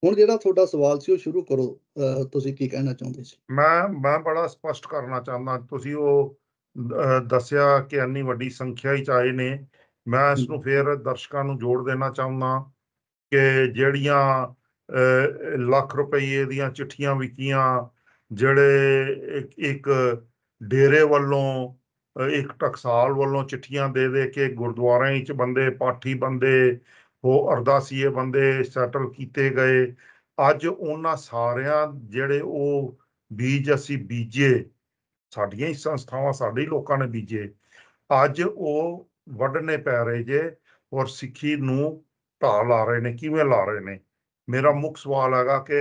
ਹੁਣ ਜਿਹੜਾ ਤੁਹਾਡਾ ਸਵਾਲ ਸੀ ਉਹ ਸ਼ੁਰੂ ਕਰੋ ਤੁਸੀਂ ਕੀ ਕਹਿਣਾ ਚਾਹੁੰਦੇ ਸੀ ਮੈਂ ਮੈਂ ਬੜਾ ਸਪਸ਼ਟ ਕਰਨਾ ਚਾਹੁੰਦਾ ਤੁਸੀਂ ਉਹ ਦੱਸਿਆ ਕਿ ਇੰਨੀ ਵੱਡੀ ਸੰਖਿਆ ਹੀ ਚਾਏ ਨੇ ਮੈਂ ਇਸ ਨੂੰ ਫੇਰ ਦਰਸ਼ਕਾਂ ਨੂੰ ਜੋੜ ਦੇਣਾ ਚਾਹੁੰਦਾ ਕਿ ਜਿਹੜੀਆਂ ਲੱਖ ਰੁਪਏ ਦੀਆਂ ਚਿੱਠੀਆਂ ਵਿਕੀਆਂ ਜਿਹੜੇ ਇੱਕ ਡੇਰੇ ਵੱਲੋਂ ਇੱਕ ਟਕਸਾਲ ਵੱਲੋਂ ਚਿੱਠੀਆਂ ਦੇ ਦੇ ਕੇ ਗੁਰਦੁਆਰਿਆਂ ਵਿੱਚ ਬੰਦੇ ਪਾਠੀ ਬੰਦੇ ਉਹ ਅਰਦਾਸੀਏ ਬੰਦੇ ਸੈਟਲ ਕੀਤੇ ਗਏ ਅੱਜ ਉਹਨਾਂ ਸਾਰਿਆਂ ਜਿਹੜੇ ਉਹ ਬੀਜ ਅਸੀਂ ਬੀਜੇ ਸਾਡੀਆਂ ਸੰਸਥਾਵਾਂ ਸਾਡੇ ਲੋਕਾਂ ਨੇ ਬੀਜੇ ਅੱਜ ਉਹ ਵੱਢਨੇ ਪੈ ਰਹੇ ਜੇ ਔਰ ਸਿੱਖੀ ਨੂੰ ਢਾ ਲਾ ਰਹੇ ਨੇ ਕਿਵੇਂ ਲਾ ਰਹੇ ਨੇ ਮੇਰਾ ਮੁੱਖ ਸਵਾਲ ਹੈਗਾ ਕਿ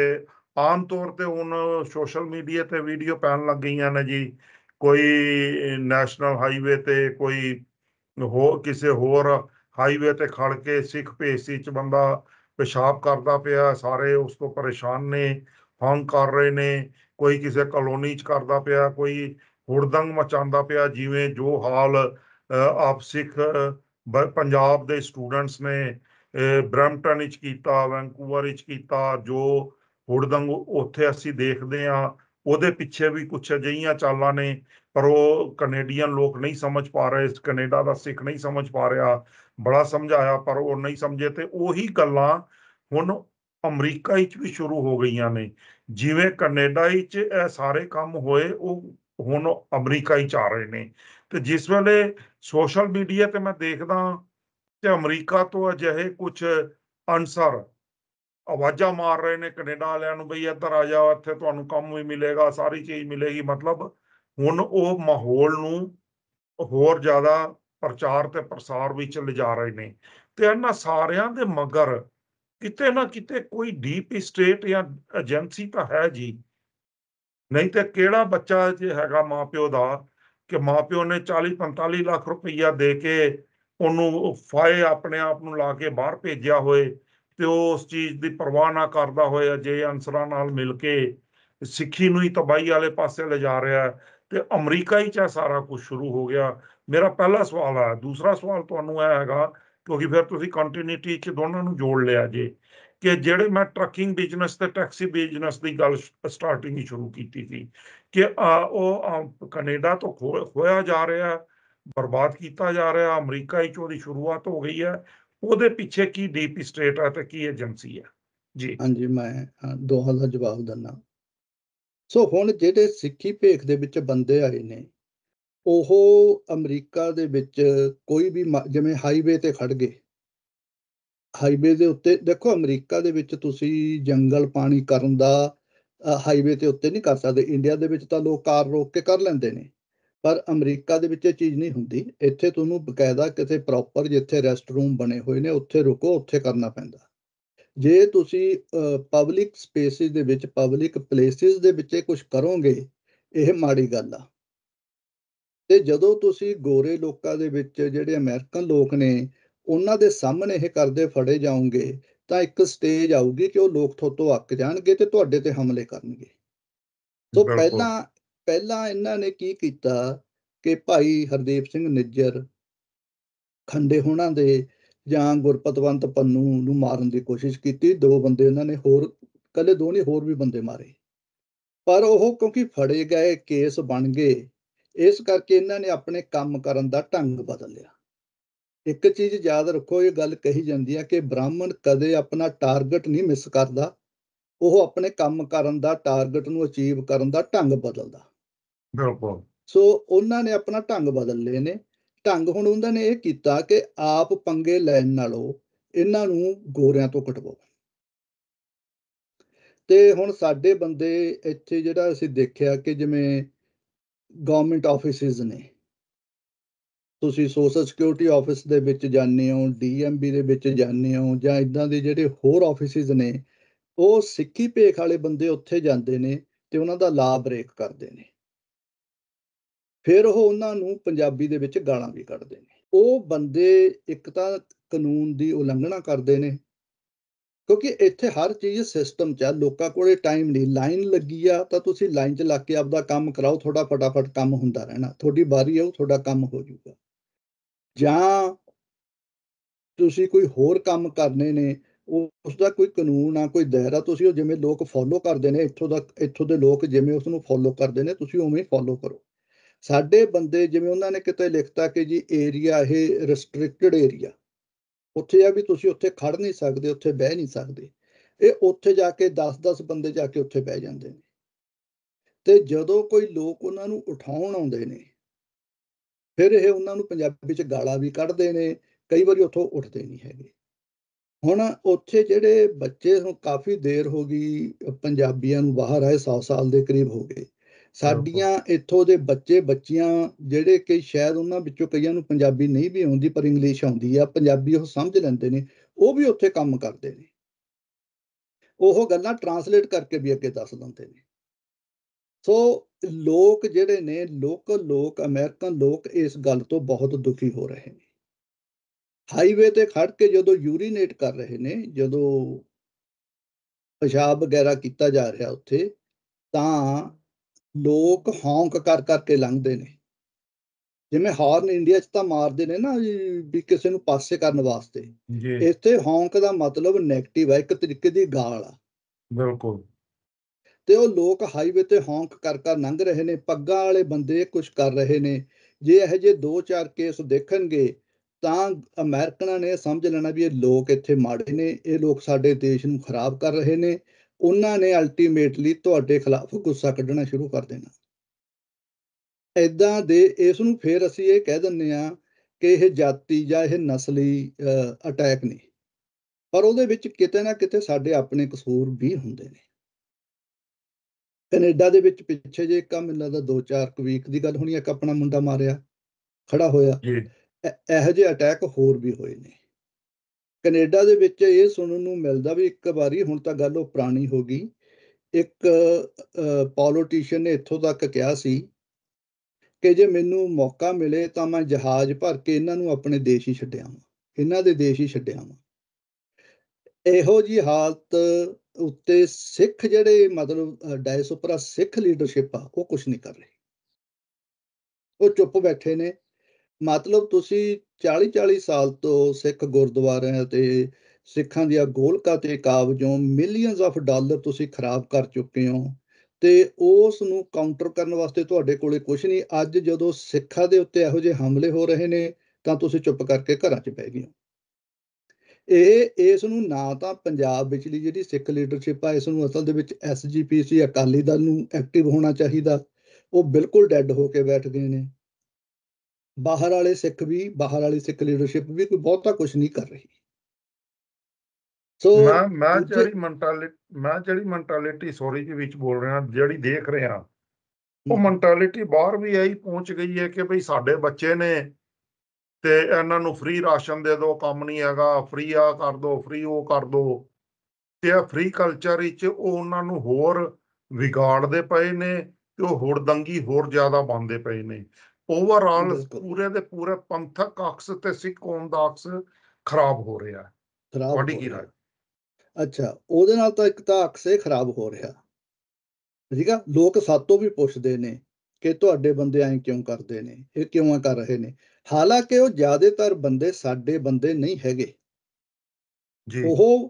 ਆਮ ਤੌਰ ਤੇ ਹੁਣ ਸੋਸ਼ਲ ਮੀਡੀਆ ਤੇ ਵੀਡੀਓ ਪੈਣ ਲੱਗ ਗਈਆਂ ਨੇ ਜੀ ਕੋਈ ਨੈਸ਼ਨਲ ਹਾਈਵੇ ਤੇ ਕੋਈ ਹੋਰ ਕਿਸੇ ਹੋਰ ਹਾਈਵੇ ਤੇ ਖੜ ਕੇ ਸਿੱਖ ਭੇਸੀ ਚ ਬੰਦਾ ਪਿਸ਼ਾਬ ਕਰਦਾ ਪਿਆ ਸਾਰੇ ਉਸ ਤੋਂ ਪਰੇਸ਼ਾਨ ਨੇ ਹੰਗ ਕਰ ਰਹੇ ਨੇ ਕੋਈ ਕਿਸੇ ਕਲੋਨੀ 'ਚ ਕਰਦਾ ਪਿਆ ਕੋਈ ਹੁੜਦੰਗ ਮਚਾਉਂਦਾ ਪਿਆ ਜਿਵੇਂ ਜੋ ਹਾਲ ਆਪ ਸਿੱਖ ਪੰਜਾਬ ਦੇ ਸਟੂਡੈਂਟਸ ਨੇ ਬ੍ਰੈਂਪਟਨ ਵਿੱਚ ਕੀਤਾ ਵੈਂਕੂਵਰ ਵਿੱਚ ਕੀਤਾ ਜੋ ਹੁੜਦੰਗ ਉੱਥੇ ਅਸੀਂ ਦੇਖਦੇ ਆ ਉਹਦੇ ਪਿੱਛੇ ਵੀ ਕੁਝ ਅਜਈਆਂ ਚਾਲਾਂ ਨੇ ਪਰ ਉਹ ਕੈਨੇਡੀਅਨ ਲੋਕ ਨਹੀਂ ਸਮਝ ਪਾ ਰਹੇ ਇਸ ਕੈਨੇਡਾ ਦਾ ਸਿੱਖ ਨਹੀਂ ਸਮਝ ਪਾ ਰਿਹਾ ਬੜਾ ਸਮਝਾਇਆ ਪਰ ਉਹ ਨਹੀਂ ਸਮਝੇ ਤੇ ਉਹੀ ਗੱਲਾਂ ਹੁਣ ਅਮਰੀਕਾ ਵਿੱਚ ਵੀ ਸ਼ੁਰੂ ਹੋ ਗਈਆਂ ਨੇ ਜਿਵੇਂ ਕੈਨੇਡਾ ਵਿੱਚ ਇਹ ਸਾਰੇ ਕੰਮ ਹੋਏ ਉਹ ਹੁਣ ਅਮਰੀਕਾ ਵਿੱਚ ਆ ਰਹੇ ਨੇ ਤੇ ਜਿਸ ਵੇਲੇ ਸੋਸ਼ਲ ਮੀਡੀਆ ਤੇ ਮੈਂ ਦੇਖਦਾ ਕਿ ਅਮਰੀਕਾ ਤੋਂ ਅਜਿਹੇ ਕੁਝ ਅਨਸਰ ਆਵਾਜ਼ਾਂ ਮਾਰ ਰਹੇ ਨੇ ਕੈਨੇਡਾ ਵਾਲਿਆਂ ਨੂੰ ਬਈ ਇੱਧਰ ਆ ਜਾਓ ਇੱਥੇ ਤੁਹਾਨੂੰ ਕੰਮ ਵੀ ਮਿਲੇਗਾ ਸਾਰੀ ਚੀਜ਼ ਮਿਲੇਗੀ ਮਤਲਬ ਹੁਣ ਉਹ ਮਾਹੌਲ ਨੂੰ ਹੋਰ ਜ਼ਿਆਦਾ ਪ੍ਰਚਾਰ ਤੇ ਪ੍ਰਸਾਰ ਵਿੱਚ ਲਿਜਾ ਰਹੇ ਨੇ ਤੇ ਇਹਨਾਂ ਸਾਰਿਆਂ ਦੇ ਮਗਰ ਕਿਤੇ ਨਾ ਕਿਤੇ ਕੋਈ ਡੀਪ ਸਟੇਟ ਜਾਂ ਏਜੰਸੀ ਤਾਂ ਹੈ ਜੀ ਨਹੀਂ ਤੇ ਕਿਹੜਾ ਬੱਚਾ ਜੇ ਹੈਗਾ ਮਾਪਿਓ ਦਾ ਕਿ ਮਾਪਿਓ ਨੇ 40 45 ਲੱਖ ਰੁਪਈਆ ਦੇ ਕੇ ਉਹਨੂੰ ਫਾਇ ਆਪਣੇ ਆਪ ਨੂੰ ਲਾ ਕੇ ਬਾਹਰ ਭੇਜਿਆ ਹੋਏ ਤੇ ਉਹ ਉਸ ਚੀਜ਼ ਦੀ ਪਰਵਾਹ ਨਾ ਕਰਦਾ ਹੋਇਆ ਜੇ ਅਨਸਰਾਂ ਨਾਲ ਮਿਲ ਕੇ ਸਿੱਖੀ ਨੂੰ ਹੀ ਤਬਾਈ ਵਾਲੇ ਪਾਸੇ ਲਿਜਾ ਰਿਹਾ ਤੇ ਅਮਰੀਕਾ ਹੀ ਚਾ ਸਾਰਾ ਕੁਝ ਸ਼ੁਰੂ ਹੋ ਗਿਆ ਮੇਰਾ ਪਹਿਲਾ ਸਵਾਲ ਆ ਦੂਸਰਾ ਸਵਾਲ ਤੁਹਾਨੂੰ ਆਇਆ ਹੈਗਾ ਕਿਉਂਕਿ ਫਿਰ ਤੁਸੀਂ ਕੰਟੀਨਿਊਟੀ 'ਚ ਦੋਨਾਂ ਨੂੰ ਜੋੜ ਲਿਆ ਜੇ ਕਿ ਜਿਹੜੇ ਮੈਂ ਟਰੱਕਿੰਗ ਬਿਜ਼ਨਸ ਤੇ ਟੈਕਸੀ ਬਿਜ਼ਨਸ ਦੀ ਗੱਲ ਸਟਾਰਟਿੰਗ ਹੀ ਸ਼ੁਰੂ ਕੀਤੀ ਸੀ ਕਿ ਉਹ ਕੈਨੇਡਾ ਤੋਂ ਖੋਇਆ ਜਾ ਰਿਹਾ ਬਰਬਾਦ ਕੀਤਾ ਜਾ ਰਿਹਾ ਅਮਰੀਕਾ ਹੀ ਉਹਦੀ ਸ਼ੁਰੂਆਤ ਹੋ ਗਈ ਹੈ ਉਹਦੇ ਪਿੱਛੇ ਕੀ ਡੀਪ ਸਟੇਟ ਹੈ ਤੇ ਕੀ ਏਜੰਸੀ ਹੈ ਜੀ ਹਾਂਜੀ ਮੈਂ ਦੋਹਾਂ ਦਾ ਜਵਾਬ ਦਿੰਨਾ ਸੋ ਹੁਣ ਜਿਹੜੇ ਸਿੱਖੀ ਭੇਖ ਦੇ ਵਿੱਚ ਬੰਦੇ ਆਏ ਨੇ ਉਹ ਅਮਰੀਕਾ ਦੇ ਵਿੱਚ ਕੋਈ ਵੀ ਜਿਵੇਂ ਹਾਈਵੇ ਤੇ ਖੜ ਗਏ ਹਾਈਵੇ ਦੇ ਉੱਤੇ ਦੇਖੋ ਅਮਰੀਕਾ ਦੇ ਵਿੱਚ ਤੁਸੀਂ ਜੰਗਲ ਪਾਣੀ ਕਰਨ ਦਾ ਹਾਈਵੇ ਤੇ ਉੱਤੇ ਨਹੀਂ ਕਰ ਸਕਦੇ ਇੰਡੀਆ ਦੇ ਵਿੱਚ ਤਾਂ ਲੋਕ ਕਾਰ ਰੋਕ ਕੇ ਕਰ ਲੈਂਦੇ ਨੇ ਪਰ ਅਮਰੀਕਾ ਦੇ ਵਿੱਚ ਇਹ ਚੀਜ਼ ਨਹੀਂ ਹੁੰਦੀ ਇੱਥੇ ਤੁਹਾਨੂੰ ਬਕਾਇਦਾ ਕਿਤੇ ਪ੍ਰੋਪਰ ਜਿੱਥੇ ਰੈਸਟ ਰੂਮ ਬਣੇ ਹੋਏ ਨੇ ਉੱਥੇ ਰੁਕੋ ਉੱਥੇ ਕਰਨਾ ਪੈਂਦਾ ਜੇ ਤੁਸੀਂ ਪਬਲਿਕ ਸਪੇਸਿਸ ਦੇ ਵਿੱਚ ਪਬਲਿਕ ਪਲੇਸਿਸ ਦੇ ਵਿੱਚ ਕੁਝ ਕਰੋਗੇ ਇਹ ਮਾੜੀ ਗੱਲ ਆ ਤੇ ਜਦੋਂ ਤੁਸੀਂ ਗੋਰੇ ਲੋਕਾਂ ਦੇ ਵਿੱਚ ਜਿਹੜੇ ਅਮਰੀਕਨ ਲੋਕ ਨੇ ਉਹਨਾਂ ਦੇ ਸਾਹਮਣੇ ਇਹ ਕਰਦੇ ਫੜੇ ਜਾਓਗੇ ਤਾਂ ਇੱਕ ਸਟੇਜ ਆਊਗੀ ਕਿ ਉਹ ਲੋਕ ਤੋਂ ਅੱਕ ਜਾਣਗੇ ਤੇ ਤੁਹਾਡੇ ਤੇ ਹਮਲੇ ਕਰਨਗੇ ਸੋ ਪਹਿਲਾਂ ਪਹਿਲਾਂ ਇਹਨਾਂ ਨੇ ਕੀ ਕੀਤਾ ਕਿ ਭਾਈ ਹਰਦੀਪ ਸਿੰਘ ਨਿੱਜਰ ਖੰਡੇ ਹੋਣਾ ਦੇ ਜਾਂ ਗੁਰਪਤਵੰਤ ਪੰਨੂ ਨੂੰ ਮਾਰਨ ਦੀ ਕੋਸ਼ਿਸ਼ ਕੀਤੀ ਦੋ ਬੰਦੇ ਉਹਨਾਂ ਨੇ ਹੋਰ ਕੱਲੇ ਦੋ ਨਹੀਂ ਹੋਰ ਵੀ ਬੰਦੇ ਮਾਰੇ ਪਰ ਉਹ ਕਿਉਂਕਿ ਫੜੇ ਗਏ ਕੇਸ ਬਣ ਗਏ ਇਸ ਕਰਕੇ ਇਹਨਾਂ ਨੇ ਆਪਣੇ ਕੰਮ ਕਰਨ ਦਾ ਢੰਗ ਬਦਲ ਲਿਆ ਇੱਕ ਚੀਜ਼ ਯਾਦ ਰੱਖੋ ਇਹ ਗੱਲ ਕਹੀ ਜਾਂਦੀ ਹੈ ਕਿ ਬ੍ਰਾਹਮਣ ਕਦੇ ਆਪਣਾ ਟਾਰਗੇਟ ਨਹੀਂ ਮਿਸ ਕਰਦਾ ਉਹ ਆਪਣੇ ਕੰਮ ਕਰਨ ਦਾ ਟਾਰਗੇਟ ਨੂੰ ਅਚੀਵ ਕਰਨ ਦਾ ਢੰਗ ਬਦਲਦਾ ਬਿਲਕੁਲ ਸੋ ਉਹਨਾਂ ਨੇ ਆਪਣਾ ਢੰਗ ਬਦਲ ਲਏ ਨੇ ਢੰਗ ਹੁਣ ਉਹਨਾਂ ਨੇ ਇਹ ਕੀਤਾ ਕਿ ਆਪ ਪੰਗੇ ਲੈਣ ਨਾਲੋਂ ਇਹਨਾਂ ਨੂੰ ਗੋਰਿਆਂ ਤੋਂ ਕਟਵਾਓ ਤੇ ਹੁਣ ਸਾਡੇ ਬੰਦੇ ਇੱਥੇ ਜਿਹੜਾ ਅਸੀਂ ਦੇਖਿਆ ਕਿ ਜਿਵੇਂ ਗਵਰਨਮੈਂਟ ਆਫਿਸਿਸ ਨੇ ਤੁਸੀਂ ਸੋਸ਼ਲ ਸਿਕਿਉਰਿਟੀ ਆਫਿਸ ਦੇ ਵਿੱਚ ਜਾਂਦੇ ਹੋ ਡੀਐਮਬੀ ਦੇ ਵਿੱਚ ਜਾਂਦੇ ਹੋ ਜਾਂ ਇਦਾਂ ਦੇ ਜਿਹੜੇ ਹੋਰ ਆਫਿਸਿਸ ਨੇ ਉਹ ਸਿੱਖੀ ਭੇਖ ਵਾਲੇ ਬੰਦੇ ਉੱਥੇ ਜਾਂਦੇ ਨੇ ਤੇ ਉਹਨਾਂ ਦਾ ਲਾਭ ਬ੍ਰੇਕ ਕਰਦੇ ਨੇ ਫਿਰ ਉਹ ਉਹਨਾਂ ਨੂੰ ਪੰਜਾਬੀ ਦੇ ਵਿੱਚ ਗਾਲਾਂ ਵੀ ਕੱਢਦੇ ਨੇ ਉਹ ਬੰਦੇ ਇੱਕ ਤਾਂ ਕਾਨੂੰਨ ਦੀ ਉਲੰਘਣਾ ਕਰਦੇ ਨੇ ਕਿਉਂਕਿ ਇੱਥੇ ਹਰ ਚੀਜ਼ ਸਿਸਟਮ 'ਚ ਆ ਲੋਕਾਂ ਕੋਲੇ ਟਾਈਮ ਨਹੀਂ ਲਾਈਨ ਲੱਗੀ ਆ ਤਾਂ ਤੁਸੀਂ ਲਾਈਨ 'ਚ ਲੱਗ ਕੇ ਆਪਦਾ ਕੰਮ ਕਰਾਓ ਤੁਹਾਡਾ ਫਟਾਫਟ ਕੰਮ ਹੁੰਦਾ ਰਹਿਣਾ ਤੁਹਾਡੀ ਵਾਰੀ ਆਉ ਤੁਹਾਡਾ ਕੰਮ ਹੋ ਜਾਊਗਾ ਜਾਂ ਤੁਸੀਂ ਕੋਈ ਹੋਰ ਕੰਮ ਕਰਨੇ ਨੇ ਉਸ ਦਾ ਕੋਈ ਕਾਨੂੰਨ ਆ ਕੋਈ ਦਾਇਰਾ ਤੁਸੀਂ ਉਹ ਜਿਵੇਂ ਲੋਕ ਫੋਲੋ ਕਰਦੇ ਨੇ ਇੱਥੋਂ ਦਾ ਇੱਥੋਂ ਦੇ ਲੋਕ ਜਿਵੇਂ ਉਸ ਨੂੰ ਫੋਲੋ ਕਰਦੇ ਨੇ ਤੁਸੀਂ ਉਵੇਂ ਫੋਲੋ ਕਰੋ ਸਾਡੇ ਬੰਦੇ ਜਿਵੇਂ ਉਹਨਾਂ ਨੇ ਕਿਤੇ ਲਿਖਤਾ ਕਿ ਜੀ ਏਰੀਆ ਇਹ ਰੈਸਟ੍ਰਿਕਟਿਡ ਏਰੀਆ ਉੱਥੇ ਆ ਵੀ ਤੁਸੀਂ ਉੱਥੇ ਖੜ ਨਹੀਂ ਸਕਦੇ ਉੱਥੇ ਬਹਿ ਨਹੀਂ ਸਕਦੇ ਇਹ ਉੱਥੇ ਜਾ ਕੇ 10-10 ਬੰਦੇ ਜਾ ਕੇ ਉੱਥੇ ਬਹਿ ਜਾਂਦੇ ਨੇ ਤੇ ਜਦੋਂ ਕੋਈ ਲੋਕ ਉਹਨਾਂ ਨੂੰ ਉਠਾਉਣ ਆਉਂਦੇ ਨੇ ਫਿਰ ਇਹ ਉਹਨਾਂ ਨੂੰ ਪੰਜਾਬੀ ਚ ਗਾਲਾਂ ਵੀ ਕੱਢਦੇ ਨੇ ਕਈ ਵਾਰੀ ਉੱਥੋਂ ਉੱਠਦੇ ਨਹੀਂ ਹੈਗੇ ਹੁਣ ਉੱਥੇ ਜਿਹੜੇ ਬੱਚੇ ਨੂੰ ਕਾਫੀ ਦੇਰ ਹੋ ਗਈ ਪੰਜਾਬੀਆਂ ਨੂੰ ਬਾਹਰ ਆਏ 100 ਸਾਲ ਦੇ ਕਰੀਬ ਹੋ ਗਏ ਸਾਡੀਆਂ ਇੱਥੋਂ ਦੇ ਬੱਚੇ ਬੱਚੀਆਂ ਜਿਹੜੇ ਕਿ ਸ਼ਾਇਦ ਉਹਨਾਂ ਵਿੱਚੋਂ ਕਈਆਂ ਨੂੰ ਪੰਜਾਬੀ ਨਹੀਂ ਵੀ ਆਉਂਦੀ ਪਰ ਇੰਗਲਿਸ਼ ਆਉਂਦੀ ਆ ਪੰਜਾਬੀ ਉਹ ਸਮਝ ਲੈਂਦੇ ਨੇ ਉਹ ਵੀ ਉੱਥੇ ਕੰਮ ਕਰਦੇ ਨੇ ਉਹ ਗੱਲਾਂ ਟਰਾਂਸਲੇਟ ਕਰਕੇ ਵੀ ਅੱਗੇ ਦੱਸ ਦਿੰਦੇ ਨੇ ਸੋ ਲੋਕ ਜਿਹੜੇ ਨੇ ਲੋਕਲ ਲੋਕ ਅਮਰੀਕਨ ਲੋਕ ਇਸ ਗੱਲ ਤੋਂ ਬਹੁਤ ਦੁਖੀ ਹੋ ਰਹੇ ਨੇ ਹਾਈਵੇ ਤੇ ਖੜ ਕੇ ਜਦੋਂ ਯੂਰੀਨੇਟ ਕਰ ਰਹੇ ਨੇ ਜਦੋਂ ਪਿਸ਼ਾਬ ਵਗੈਰਾ ਕੀਤਾ ਜਾ ਰਿਹਾ ਉੱਥੇ ਤਾਂ ਲੋਕ ਹੌਂਕ ਕਰ ਕਰਕੇ ਲੰਘਦੇ ਨੇ ਜਿਵੇਂ ਹਾਰਨ ਇੰਡੀਆ 'ਚ ਤਾਂ ਮਾਰਦੇ ਨੇ ਨਾ ਵੀ ਕਿਸੇ ਨੂੰ ਪਾਸੇ ਕਰਨ ਵਾਸਤੇ ਇੱਥੇ ਹੌਂਕ ਦਾ ਮਤਲਬ 네ਗੇਟਿਵ ਹੈ ਇੱਕ ਤਰੀਕੇ ਦੀ ਗਾਲ ਆ ਬਿਲਕੁਲ ਤੇ ਉਹ ਲੋਕ ਹਾਈਵੇ ਤੇ ਹੌਂਕ ਕਰ ਕਰ ਲੰਘ ਰਹੇ ਨੇ ਪੱਗਾਂ ਵਾਲੇ ਬੰਦੇ ਕੁਝ ਕਰ ਰਹੇ ਨੇ ਜੇ ਇਹ ਜੇ 2-4 ਕੇਸ ਦੇਖਣਗੇ ਤਾਂ ਅਮਰੀਕਨਾਂ ਨੇ ਸਮਝ ਲੈਣਾ ਵੀ ਇਹ ਲੋਕ ਇੱਥੇ ਮਾੜੇ ਨੇ ਇਹ ਲੋਕ ਸਾਡੇ ਦੇਸ਼ ਨੂੰ ਖਰਾਬ ਕਰ ਰਹੇ ਨੇ ਉਹਨਾਂ ਨੇ ਅਲਟੀਮੇਟਲੀ ਤੁਹਾਡੇ ਖਿਲਾਫ ਗੁੱਸਾ ਕੱਢਣਾ ਸ਼ੁਰੂ ਕਰ ਦੇਣਾ ਐਦਾਂ ਦੇ ਇਸ ਨੂੰ ਫੇਰ ਅਸੀਂ ਇਹ ਕਹਿ ਦਿੰਨੇ ਆ ਕਿ ਇਹ ਜਾਤੀ ਜਾਂ ਇਹ ਨਸਲੀ ਅਟੈਕ ਨਹੀਂ ਪਰ ਉਹਦੇ ਵਿੱਚ ਕਿਤੇ ਨਾ ਕਿਤੇ ਸਾਡੇ ਆਪਣੇ ਕਸੂਰ ਵੀ ਹੁੰਦੇ ਨੇ ਕੈਨੇਡਾ ਦੇ ਵਿੱਚ ਪਿੱਛੇ ਜੇ ਇੱਕ ਮਿਲਾ ਦਾ 2-4 ਵੀਕ ਦੀ ਗੱਲ ਹੋਣੀ ਇੱਕ ਆਪਣਾ ਮੁੰਡਾ ਮਾਰਿਆ ਖੜਾ ਹੋਇਆ ਇਹੋ ਜਿਹੇ ਅਟੈਕ ਹੋਰ ਵੀ ਹੋਏ ਨੇ ਕੈਨੇਡਾ ਦੇ ਵਿੱਚ ਇਹ ਸੁਣਨ ਨੂੰ ਮਿਲਦਾ ਵੀ ਇੱਕ ਵਾਰੀ ਹੁਣ ਤਾਂ ਗੱਲ ਉਹ ਪੁਰਾਣੀ ਹੋ ਗਈ ਇੱਕ ਪੋਲੀਟੀਸ਼ੀਅਨ ਨੇ ਇੱਥੋਂ ਤੱਕ ਕਿਹਾ ਸੀ ਕਿ ਜੇ ਮੈਨੂੰ ਮੌਕਾ ਮਿਲੇ ਤਾਂ ਮੈਂ ਜਹਾਜ਼ ਭਰ ਕੇ ਇਹਨਾਂ ਨੂੰ ਆਪਣੇ ਦੇਸ਼ ਹੀ ਛੱਡਿਆ ਹਾਂ ਇਹਨਾਂ ਦੇ ਦੇਸ਼ ਹੀ ਛੱਡਿਆ ਹਾਂ ਇਹੋ ਜੀ ਹਾਲਤ ਉੱਤੇ ਸਿੱਖ ਜਿਹੜੇ ਮਤਲਬ ਡਾਇਸੋਪਰਾ ਸਿੱਖ ਲੀਡਰਸ਼ਿਪ ਆ ਉਹ ਕੁਝ ਨਹੀਂ ਕਰ ਰਹੀ ਉਹ ਚੁੱਪ ਬੈਠੇ ਨੇ ਮਤਲਬ ਤੁਸੀਂ 40-40 ਸਾਲ ਤੋਂ ਸਿੱਖ ਗੁਰਦੁਆਰਿਆਂ ਤੇ ਸਿੱਖਾਂ ਦੀਆਂ ਗੋਲਕਾਂ ਤੇ ਕਾਬਜੋਂ ਮਿਲੀਅਨਸ ਆਫ ਡਾਲਰ ਤੁਸੀਂ ਖਰਾਬ ਕਰ ਚੁੱਕੇ ਹੋ ਤੇ ਉਸ ਨੂੰ ਕਾਊਂਟਰ ਕਰਨ ਵਾਸਤੇ ਤੁਹਾਡੇ ਕੋਲੇ ਕੁਝ ਨਹੀਂ ਅੱਜ ਜਦੋਂ ਸਿੱਖਾਂ ਦੇ ਉੱਤੇ ਇਹੋ ਜਿਹੇ ਹਮਲੇ ਹੋ ਰਹੇ ਨੇ ਤਾਂ ਤੁਸੀਂ ਚੁੱਪ ਕਰਕੇ ਘਰਾਂ 'ਚ ਬਹਿ ਗਏ ਇਹ ਇਸ ਨੂੰ ਨਾ ਤਾਂ ਪੰਜਾਬ ਵਿਚਲੀ ਜਿਹੜੀ ਸਿੱਖ ਲੀਡਰਸ਼ਿਪ ਆ ਇਸ ਨੂੰ ਅਸਲ ਦੇ ਵਿੱਚ ਐਸਜੀਪੀਸੀ ਅਕਾਲੀ ਦਲ ਨੂੰ ਐਕਟਿਵ ਹੋਣਾ ਚਾਹੀਦਾ ਉਹ ਬਿਲਕੁਲ ਡੈੱਡ ਹੋ ਕੇ ਬੈਠ ਗਏ ਨੇ ਬਾਹਰ ਵਾਲੇ ਸਿੱਖ ਵੀ ਬਾਹਰ ਵਾਲੀ ਸਿੱਖ ਲੀਡਰਸ਼ਿਪ ਵੀ ਕੋਈ ਬਹੁਤਾ ਕੁਝ ਨਹੀਂ ਕਰ ਰਹੀ ਸੋ ਮੈਂ ਮੈਂ ਜਿਹੜੀ ਮੈਂਟੈਲਿਟੀ ਮੈਂ ਜਿਹੜੀ ਮੈਂਟੈਲਿਟੀ ਸੌਰੀ ਦੇ ਵਿੱਚ ਬੋਲ ਰਿਹਾ ਜਿਹੜੀ ਦੇਖ ਰਿਹਾ ਉਹ ਮੈਂਟੈਲਿਟੀ ਬਾਹਰ ਵੀ ਆਈ ਪਹੁੰਚ ਗਈ ਹੈ ਕਿ ਭਈ ਸਾਡੇ ਬੱਚੇ ਨੇ ਤੇ ਇਹਨਾਂ ਨੂੰ ਫ੍ਰੀ ਰਾਸ਼ਨ ਦੇ ਦਿਓ ਕੰਮ ਨਹੀਂ ਹੈਗਾ ਫ੍ਰੀ ਆ ਕਰ ਦਿਓ ਫ੍ਰੀ ਉਹ ਕਰ ਦਿਓ ਤੇ ਆ ਫ੍ਰੀ ਕਲਚਰ ਵਿੱਚ ਉਹ ਉਹਨਾਂ ਨੂੰ ਹੋਰ ਵਿਗਾੜਦੇ ਪਏ ਨੇ ਤੇ ਉਹ ਹੋਰ ਦੰਗੀ ਹੋਰ ਜ਼ਿਆਦਾ ਬਣਦੇ ਪਏ ਨੇ ਓਵਰਆਲ ਪੂਰੇ ਦੇ ਪੂਰੇ ਪੰਥਕ ਅਕਸ ਤੇ ਸਿੱਖ ਕੌਮ ਦਾ ਅਕਸ ਖਰਾਬ ਹੋ ਰਿਹਾ ਹੈ ਖਰਾਬ ਬੜੀ ਕੀ ਰਾਏ ਅੱਛਾ ਉਹਦੇ ਨਾਲ ਤਾਂ ਇੱਕ ਤਾਂ ਅਕਸੇ ਖਰਾਬ ਹੋ ਰਿਹਾ ਠੀਕ ਆ ਲੋਕ ਸਾਤੋਂ ਵੀ ਪੁੱਛਦੇ ਨੇ ਕਿ ਤੁਹਾਡੇ ਬੰਦੇ ਐਂ ਕਿਉਂ ਕਰਦੇ ਨੇ ਇਹ ਕਿਉਂ ਕਰ ਰਹੇ ਨੇ ਹਾਲਾਂਕਿ ਉਹ ਜ਼ਿਆਦਾਤਰ ਬੰਦੇ ਸਾਡੇ ਬੰਦੇ ਨਹੀਂ ਹੈਗੇ ਜੀ ਉਹ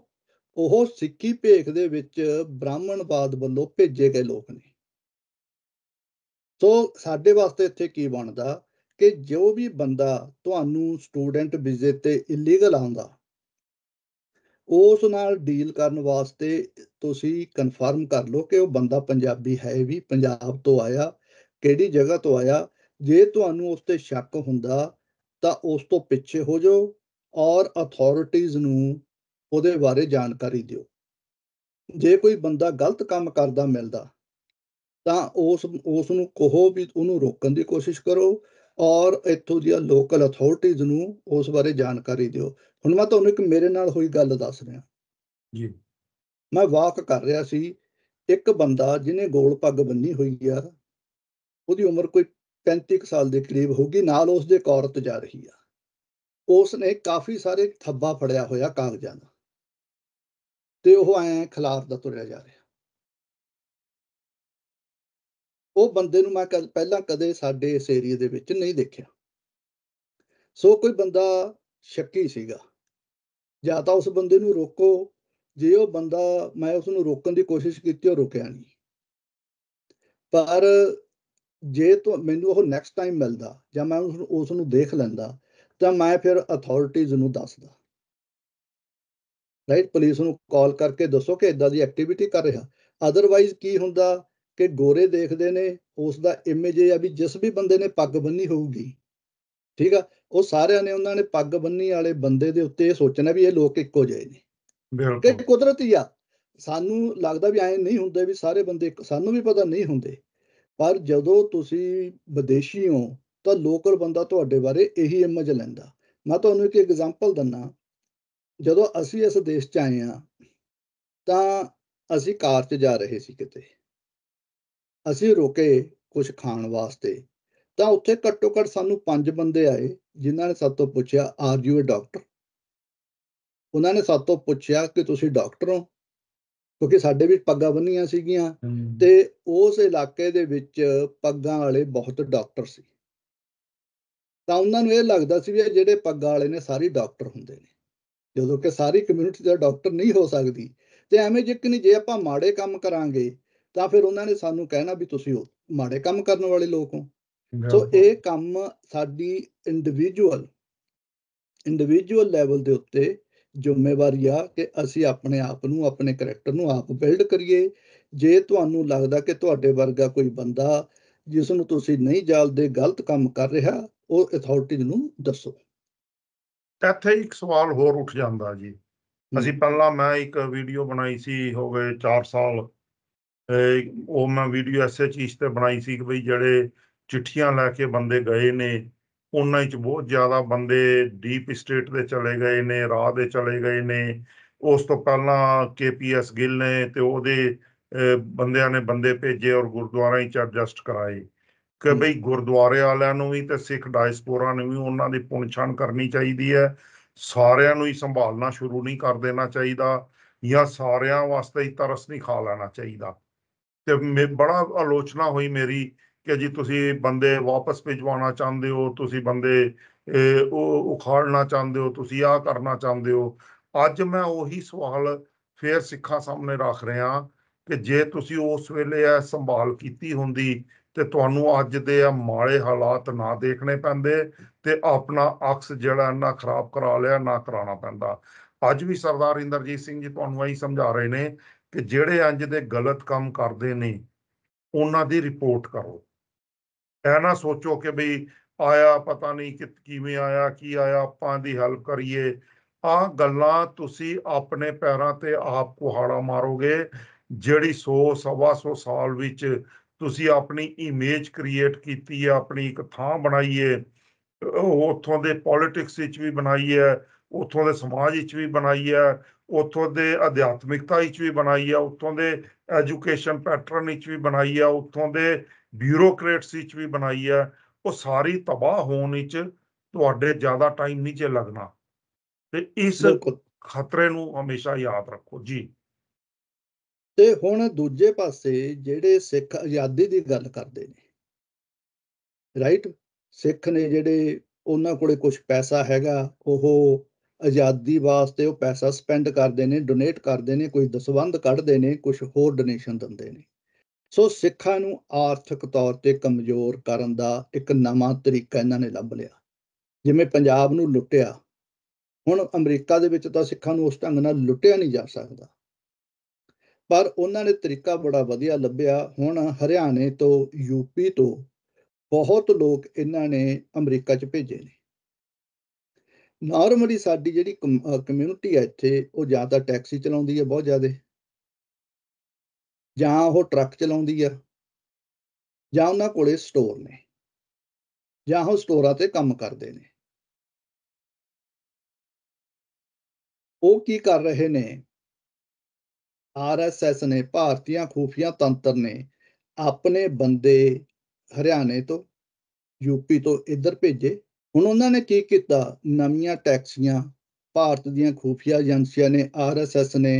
ਉਹ ਸਿੱਖੀ ਭੇਖ ਦੇ ਵਿੱਚ ਬ੍ਰਾਹਮਣਵਾਦ ਵੱਲੋਂ ਭੇਜੇ ਗਏ ਲੋਕ ਨੇ ਸੋ ਸਾਡੇ ਵਾਸਤੇ ਇੱਥੇ ਕੀ ਬਣਦਾ ਕਿ ਜੋ ਵੀ ਬੰਦਾ ਤੁਹਾਨੂੰ ਸਟੂਡੈਂਟ ਵੀਜ਼ੇ ਤੇ ਇਲੀਗਲ ਆਉਂਦਾ ਉਸ ਨਾਲ ਡੀਲ ਕਰਨ ਵਾਸਤੇ ਤੁਸੀਂ ਕਨਫਰਮ ਕਰ ਲਓ ਕਿ ਉਹ ਬੰਦਾ ਪੰਜਾਬੀ ਹੈ ਵੀ ਪੰਜਾਬ ਤੋਂ ਆਇਆ ਕਿਹੜੀ ਜਗ੍ਹਾ ਤੋਂ ਆਇਆ ਜੇ ਤੁਹਾਨੂੰ ਉਸ ਤੇ ਸ਼ੱਕ ਹੁੰਦਾ ਤਾਂ ਉਸ ਤੋਂ ਪਿੱਛੇ ਹੋ ਜਾਓ ਔਰ ਅਥਾਰਟੀਜ਼ ਨੂੰ ਉਹਦੇ ਬਾਰੇ ਜਾਣਕਾਰੀ ਦਿਓ ਜੇ ਕੋਈ ਬੰਦਾ ਗਲਤ ਕੰਮ ਕਰਦਾ ਮਿਲਦਾ ਤਾਂ ਉਸ ਉਸ ਨੂੰ ਕਹੋ ਵੀ ਉਹਨੂੰ ਰੋਕਣ ਦੀ ਕੋਸ਼ਿਸ਼ ਕਰੋ ਔਰ ਇੱਥੋਂ ਦੀਆਂ ਲੋਕਲ ਅਥਾਰਟੀਆਂ ਨੂੰ ਉਸ ਬਾਰੇ ਜਾਣਕਾਰੀ ਦਿਓ ਹੁਣ ਮੈਂ ਤੁਹਾਨੂੰ ਇੱਕ ਮੇਰੇ ਨਾਲ ਹੋਈ ਗੱਲ ਦੱਸ ਰਿਹਾ ਜੀ ਮੈਂ ਵਾਕ ਕਰ ਰਿਹਾ ਸੀ ਇੱਕ ਬੰਦਾ ਜਿਹਨੇ ਗੋਲ ਪੱਗ ਬੰਨੀ ਹੋਈ ਆ ਉਹਦੀ ਉਮਰ ਕੋਈ 35 ਸਾਲ ਦੇ ਕਰੀਬ ਹੋਗੀ ਨਾਲ ਉਸ ਦੇ ਔਰਤ ਜਾ ਰਹੀ ਆ ਉਸ ਨੇ ਕਾਫੀ ਸਾਰੇ ਥੱਬਾ ਫੜਿਆ ਹੋਇਆ ਕਾਗਜ਼ਾਂ ਦਾ ਤੇ ਉਹ ਐ ਖਿਲਾਫ ਦਾ ਤੁਰਿਆ ਜਾ ਰਿਹਾ ਉਹ ਬੰਦੇ ਨੂੰ ਮੈਂ ਪਹਿਲਾਂ ਕਦੇ ਸਾਡੇ ਇਸ ਏਰੀਆ ਦੇ ਵਿੱਚ ਨਹੀਂ ਦੇਖਿਆ ਸੋ ਕੋਈ ਬੰਦਾ ਸ਼ੱਕੀ ਸੀਗਾ ਜਾਂ ਤਾਂ ਉਸ ਬੰਦੇ ਨੂੰ ਰੋਕੋ ਜੇ ਉਹ ਬੰਦਾ ਮੈਂ ਉਸ ਨੂੰ ਰੋਕਣ ਦੀ ਕੋਸ਼ਿਸ਼ ਕੀਤੀ ਉਹ ਰੁਕਿਆ ਨਹੀਂ ਪਰ ਜੇ ਤੋਂ ਮੈਨੂੰ ਉਹ ਨੈਕਸਟ ਟਾਈਮ ਮਿਲਦਾ ਜਾਂ ਮੈਂ ਉਸ ਨੂੰ ਉਸ ਨੂੰ ਦੇਖ ਲੈਂਦਾ ਤਾਂ ਮੈਂ ਫਿਰ ਅਥਾਰਟੀਜ਼ ਨੂੰ ਦੱਸਦਾ ਰਾਈਟ ਪੁਲਿਸ ਨੂੰ ਕਾਲ ਕਰਕੇ ਦੱਸੋ ਕਿ ਇਦਾਂ ਦੀ ਐਕਟੀਵਿਟੀ ਕਰ ਰਿਹਾ ਅਦਰਵਾਈਜ਼ ਕੀ ਹੁੰਦਾ ਕਿ ਗੋਰੇ ਦੇਖਦੇ ਨੇ ਉਸ ਦਾ ਇਮੇਜ ਇਹ ਆ ਵੀ ਜਿਸ ਵੀ ਬੰਦੇ ਨੇ ਪੱਗ ਬੰਨੀ ਹੋਊਗੀ ਠੀਕ ਆ ਉਹ ਸਾਰਿਆਂ ਨੇ ਉਹਨਾਂ ਨੇ ਪੱਗ ਬੰਨੀ ਵਾਲੇ ਬੰਦੇ ਦੇ ਉੱਤੇ ਇਹ ਸੋਚਣਾ ਵੀ ਇਹ ਲੋਕ ਇੱਕੋ ਜਿਹੇ ਨੇ ਬਿਲਕੁਲ ਕਿ ਕੁਦਰਤੀ ਆ ਸਾਨੂੰ ਲੱਗਦਾ ਵੀ ਐ ਨਹੀਂ ਹੁੰਦੇ ਵੀ ਸਾਰੇ ਬੰਦੇ ਸਾਨੂੰ ਵੀ ਪਤਾ ਨਹੀਂ ਹੁੰਦੇ ਪਰ ਜਦੋਂ ਤੁਸੀਂ ਵਿਦੇਸ਼ੀ ਹੋ ਤਾਂ ਲੋਕਲ ਬੰਦਾ ਤੁਹਾਡੇ ਬਾਰੇ ਇਹੀ ਇਮੇਜ ਲੈਂਦਾ ਮੈਂ ਤੁਹਾਨੂੰ ਇੱਕ ਐਗਜ਼ਾਮਪਲ ਦਿੰਨਾ ਜਦੋਂ ਅਸੀਂ ਇਸ ਦੇਸ਼ 'ਚ ਆਏ ਆ ਤਾਂ ਅਸੀਂ ਕਾਰ 'ਚ ਜਾ ਰਹੇ ਸੀ ਕਿਤੇ ਅਸੀਂ ਰੁਕੇ ਕੁਝ ਖਾਣ ਵਾਸਤੇ ਤਾਂ ਉੱਥੇ ਘੱਟੋ ਘੱਟ ਸਾਨੂੰ ਪੰਜ ਬੰਦੇ ਆਏ ਜਿਨ੍ਹਾਂ ਨੇ ਸਾਤੋਂ ਪੁੱਛਿਆ ਆਰ ਯੂ ਅ ਡਾਕਟਰ ਉਹਨਾਂ ਨੇ ਸਾਤੋਂ ਪੁੱਛਿਆ ਕਿ ਤੁਸੀਂ ਡਾਕਟਰ ਹੋ ਕਿਉਂਕਿ ਸਾਡੇ ਵੀ ਪੱਗਾਂ ਬੰਨੀਆਂ ਸੀਗੀਆਂ ਤੇ ਉਸ ਇਲਾਕੇ ਦੇ ਵਿੱਚ ਪੱਗਾਂ ਵਾਲੇ ਬਹੁਤ ਡਾਕਟਰ ਸੀ ਤਾਂ ਉਹਨਾਂ ਨੂੰ ਇਹ ਲੱਗਦਾ ਸੀ ਵੀ ਜਿਹੜੇ ਪੱਗਾਂ ਵਾਲੇ ਨੇ ਸਾਰੇ ਡਾਕਟਰ ਹੁੰਦੇ ਨੇ ਜਦੋਂ ਕਿ ਸਾਰੀ ਕਮਿਊਨਿਟੀ ਦਾ ਡਾਕਟਰ ਨਹੀਂ ਹੋ ਸਕਦੀ ਤੇ ਐਵੇਂ ਜਿੱਕ ਨਹੀਂ ਜੇ ਆਪਾਂ ਮਾੜੇ ਕੰਮ ਕਰਾਂਗੇ ਤਾਂ ਫਿਰ ਉਹਨਾਂ ਨੇ ਸਾਨੂੰ ਕਹਿਣਾ ਵੀ ਤੁਸੀਂ ਉਹ ਮਾੜੇ ਕੰਮ ਕਰਨ ਵਾਲੇ ਲੋਕ ਹੋ ਸੋ ਇਹ ਕੰਮ ਸਾਡੀ ਇੰਡੀਵਿਜੂਅਲ ਇੰਡੀਵਿਜੂਅਲ ਲੈਵਲ ਦੇ ਉੱਤੇ ਜ਼ਿੰਮੇਵਾਰੀ ਆ ਕਿ ਅਸੀਂ ਆਪਣੇ ਆਪ ਨੂੰ ਆਪਣੇ ਕੈਰੈਕਟਰ ਨੂੰ ਆਪ ਬਿਲਡ ਕਰੀਏ ਜੇ ਤੁਹਾਨੂੰ ਲੱਗਦਾ ਕਿ ਤੁਹਾਡੇ ਵਰਗਾ ਕੋਈ ਬੰਦਾ ਜਿਸ ਨੂੰ ਤੁਸੀਂ ਨਹੀਂ ਜਾਣਦੇ ਗਲਤ ਕੰਮ ਕਰ ਰਿਹਾ ਉਹ ਅਥਾਰਟੀ ਨੂੰ ਦੱਸੋ ਇੱਥੇ ਇੱਕ ਸਵਾਲ ਹੋਰ ਉੱਠ ਜਾਂਦਾ ਜੀ ਅਸੀਂ ਪਹਿਲਾਂ ਮੈਂ ਇੱਕ ਵੀਡੀਓ ਬਣਾਈ ਸੀ ਹੋ ਗਏ 4 ਸਾਲ ਉਹ ਮੈਂ ਵੀਡੀਓ ਐਸੇ ਚੀਜ਼ ਤੇ ਬਣਾਈ ਸੀ ਕਿ ਬਈ ਜਿਹੜੇ ਚਿੱਠੀਆਂ ਲੈ ਕੇ ਬੰਦੇ ਗਏ ਨੇ ਉਹਨਾਂ ਵਿੱਚ ਬਹੁਤ ਜ਼ਿਆਦਾ ਬੰਦੇ ਡੀਪ ਸਟੇਟ ਦੇ ਚਲੇ ਗਏ ਨੇ ਰਾਹ ਦੇ ਚਲੇ ਗਏ ਨੇ ਉਸ ਤੋਂ ਪਹਿਲਾਂ ਕੇਪੀਐਸ ਗਿੱਲ ਨੇ ਤੇ ਉਹਦੇ ਬੰਦਿਆਂ ਨੇ ਬੰਦੇ ਭੇਜੇ ਔਰ ਗੁਰਦੁਆਰਾ ਹੀ ਐਡਜਸਟ ਕਰਾਏ ਕਿ ਬਈ ਗੁਰਦੁਆਰੇ ਵਾਲਿਆਂ ਨੂੰ ਵੀ ਤੇ ਸਿੱਖ ਡਾਇਸਪੋਰਾ ਨੂੰ ਵੀ ਉਹਨਾਂ ਦੀ ਪੁਣਛਾਣ ਕਰਨੀ ਚਾਹੀਦੀ ਹੈ ਸਾਰਿਆਂ ਨੂੰ ਹੀ ਸੰਭਾਲਣਾ ਸ਼ੁਰੂ ਨਹੀਂ ਕਰ ਦੇਣਾ ਚਾਹੀਦਾ ਜਾਂ ਸਾਰਿਆਂ ਵਾਸਤੇ ਹੀ ਤਰਸ ਨਹੀਂ ਖਾ ਲੈਣਾ ਚਾਹੀਦਾ ਤੇ ਬੜਾ ਆਲੋਚਨਾ ਹੋਈ ਮੇਰੀ ਕਿ ਜੀ ਤੁਸੀਂ ਬੰਦੇ ਵਾਪਸ ਭੇਜਵਾਉਣਾ ਚਾਹੁੰਦੇ ਹੋ ਤੁਸੀਂ ਬੰਦੇ ਉਹ ਉਖਾੜਨਾ ਚਾਹੁੰਦੇ ਹੋ ਤੁਸੀਂ ਆਹ ਕਰਨਾ ਚਾਹੁੰਦੇ ਹੋ ਅੱਜ ਮੈਂ ਉਹੀ ਸਵਾਲ ਫੇਰ ਸਿੱਖਾਂ ਸਾਹਮਣੇ ਰੱਖ ਰਿਹਾ ਕਿ ਜੇ ਤੁਸੀਂ ਉਸ ਵੇਲੇ ਇਹ ਸੰਭਾਲ ਕੀਤੀ ਹੁੰਦੀ ਤੇ ਤੁਹਾਨੂੰ ਅੱਜ ਦੇ ਆ ਮਾੜੇ ਹਾਲਾਤ ਨਾ ਦੇਖਣੇ ਪੈਂਦੇ ਤੇ ਆਪਣਾ ਅਕਸ ਜਿਹੜਾ ਨਾ ਖਰਾਬ ਕਰਾ ਲਿਆ ਨਾ ਕਰਾਉਣਾ ਪੈਂਦਾ ਅੱਜ ਵੀ ਸਰਦਾਰ ਇੰਦਰਜੀਤ ਸਿੰਘ ਜੀ ਤੁਹਾਨੂੰ ਇਹੀ ਸਮਝਾ ਰਹੇ ਨੇ ਕਿ ਜਿਹੜੇ ਅੰਜ ਦੇ ਗਲਤ ਕੰਮ ਕਰਦੇ ਨੇ ਉਹਨਾਂ ਦੀ ਰਿਪੋਰਟ ਕਰੋ ਐ ਨਾ ਸੋਚੋ ਕਿ ਬਈ ਆਇਆ ਪਤਾ ਨਹੀਂ ਕਿ ਕਿਵੇਂ ਆਇਆ ਕੀ ਆਇਆ ਆਪਾਂ ਦੀ ਹੈਲਪ ਕਰੀਏ ਆ ਗੱਲਾਂ ਤੁਸੀਂ ਆਪਣੇ ਪੈਰਾਂ ਤੇ ਆਪ ਕੁਹਾੜਾ ਮਾਰੋਗੇ ਜਿਹੜੀ 100 ਸਵਾ 100 ਸਾਲ ਵਿੱਚ ਤੁਸੀਂ ਆਪਣੀ ਇਮੇਜ ਕ੍ਰੀਏਟ ਕੀਤੀ ਹੈ ਆਪਣੀ ਇੱਕ ਥਾਂ ਬਣਾਈ ਹੈ ਉਥੋਂ ਦੇ ਪੋਲਿਟਿਕਸ ਵਿੱਚ ਵੀ ਬਣਾਈ ਹੈ ਉਥੋਂ ਦੇ ਸਮਾਜ ਵਿੱਚ ਵੀ ਬਣਾਈ ਹੈ ਉੱਥੋਂ ਦੇ ਅਧਿਆਤਮਿਕਤਾ ਵਿੱਚ ਵੀ ਬਣਾਈ ਆ ਉੱਥੋਂ ਦੇ ਐਜੂਕੇਸ਼ਨ ਪੈਟਰਨ ਵਿੱਚ ਵੀ ਬਣਾਈ ਆ ਉੱਥੋਂ ਦੇ ਬਿਊਰੋਕ੍ਰੇਟਸ ਵਿੱਚ ਵੀ ਬਣਾਈ ਆ ਉਹ ਸਾਰੀ ਤਬਾਹ ਹੋਣ ਵਿੱਚ ਤੁਹਾਡੇ ਜ਼ਿਆਦਾ ਟਾਈਮ ਨਹੀਂ ਚ ਲੱਗਣਾ ਤੇ ਇਸ ਖਤਰੇ ਨੂੰ ਹਮੇਸ਼ਾ ਯਾਦ ਰੱਖੋ ਜੀ ਤੇ ਹੁਣ ਦੂਜੇ ਪਾਸੇ ਜਿਹੜੇ ਸਿੱਖ ਆਜ਼ਾਦੀ ਦੀ ਗੱਲ ਕਰਦੇ ਨੇ ਰਾਈਟ ਸਿੱਖ ਨੇ ਜਿਹੜੇ ਉਹਨਾਂ ਕੋਲੇ ਕੁਝ ਪੈਸਾ ਹੈਗਾ ਉਹ ਆਜ਼ਾਦੀ ਵਾਸਤੇ ਉਹ ਪੈਸਾ ਸਪੈਂਡ ਕਰਦੇ ਨੇ ਡੋਨੇਟ ਕਰਦੇ ਨੇ ਕੋਈ ਦਸਵੰਦ ਕੱਢਦੇ ਨੇ ਕੁਝ ਹੋਰ ਡੋਨੇਸ਼ਨ ਦਿੰਦੇ ਨੇ ਸੋ ਸਿੱਖਾਂ ਨੂੰ ਆਰਥਿਕ ਤੌਰ ਤੇ ਕਮਜ਼ੋਰ ਕਰਨ ਦਾ ਇੱਕ ਨਵਾਂ ਤਰੀਕਾ ਇਹਨਾਂ ਨੇ ਲੱਭ ਲਿਆ ਜਿਵੇਂ ਪੰਜਾਬ ਨੂੰ ਲੁੱਟਿਆ ਹੁਣ ਅਮਰੀਕਾ ਦੇ ਵਿੱਚ ਤਾਂ ਸਿੱਖਾਂ ਨੂੰ ਉਸ ਢੰਗ ਨਾਲ ਲੁੱਟਿਆ ਨਹੀਂ ਜਾ ਸਕਦਾ ਪਰ ਉਹਨਾਂ ਨੇ ਤਰੀਕਾ ਬੜਾ ਵਧੀਆ ਲੱਭਿਆ ਹੁਣ ਹਰਿਆਣੇ ਤੋਂ ਯੂਪੀ ਤੋਂ ਬਹੁਤ ਲੋਕ ਇਹਨਾਂ ਨੇ ਅਮਰੀਕਾ 'ਚ ਭੇਜੇ ਨੇ ਨਾਰਮਲੀ ਸਾਡੀ ਜਿਹੜੀ ਕਮਿਊਨਿਟੀ ਹੈ ਇੱਥੇ ਉਹ ਜ਼ਿਆਦਾ ਟੈਕਸੀ ਚਲਾਉਂਦੀ ਹੈ ਬਹੁਤ ਜ਼ਿਆਦਾ ਜਾਂ ਉਹ ਟਰੱਕ ਚਲਾਉਂਦੀ ਆ ਜਾਂ ਉਹਨਾਂ ਕੋਲੇ ਸਟੋਰ ਨੇ ਜਾਂ ਉਹ ਸਟੋਰਾਂ ਤੇ ਕੰਮ ਕਰਦੇ ਨੇ ਉਹ ਕੀ ਕਰ ਰਹੇ ਨੇ ਆਰਐਸਐਸ ਨੇ ਭਾਰਤੀਆਂ ਖੂਫੀਆ ਤੰਤਰ ਨੇ ਆਪਣੇ ਬੰਦੇ ਹਰਿਆਣੇ ਤੋਂ ਯੂਪੀ ਤੋਂ ਇੱਧਰ ਭੇਜੇ ਹੁਣ ਉਹਨਾਂ ਨੇ ਕੀ ਕੀਤਾ ਨਵੀਆਂ ਟੈਕਸੀਆਂ ਭਾਰਤ ਦੀਆਂ ਖੂਫੀਆ ਏਜੰਸੀਆਂ ਨੇ ਆਰਐਸਐਸ ਨੇ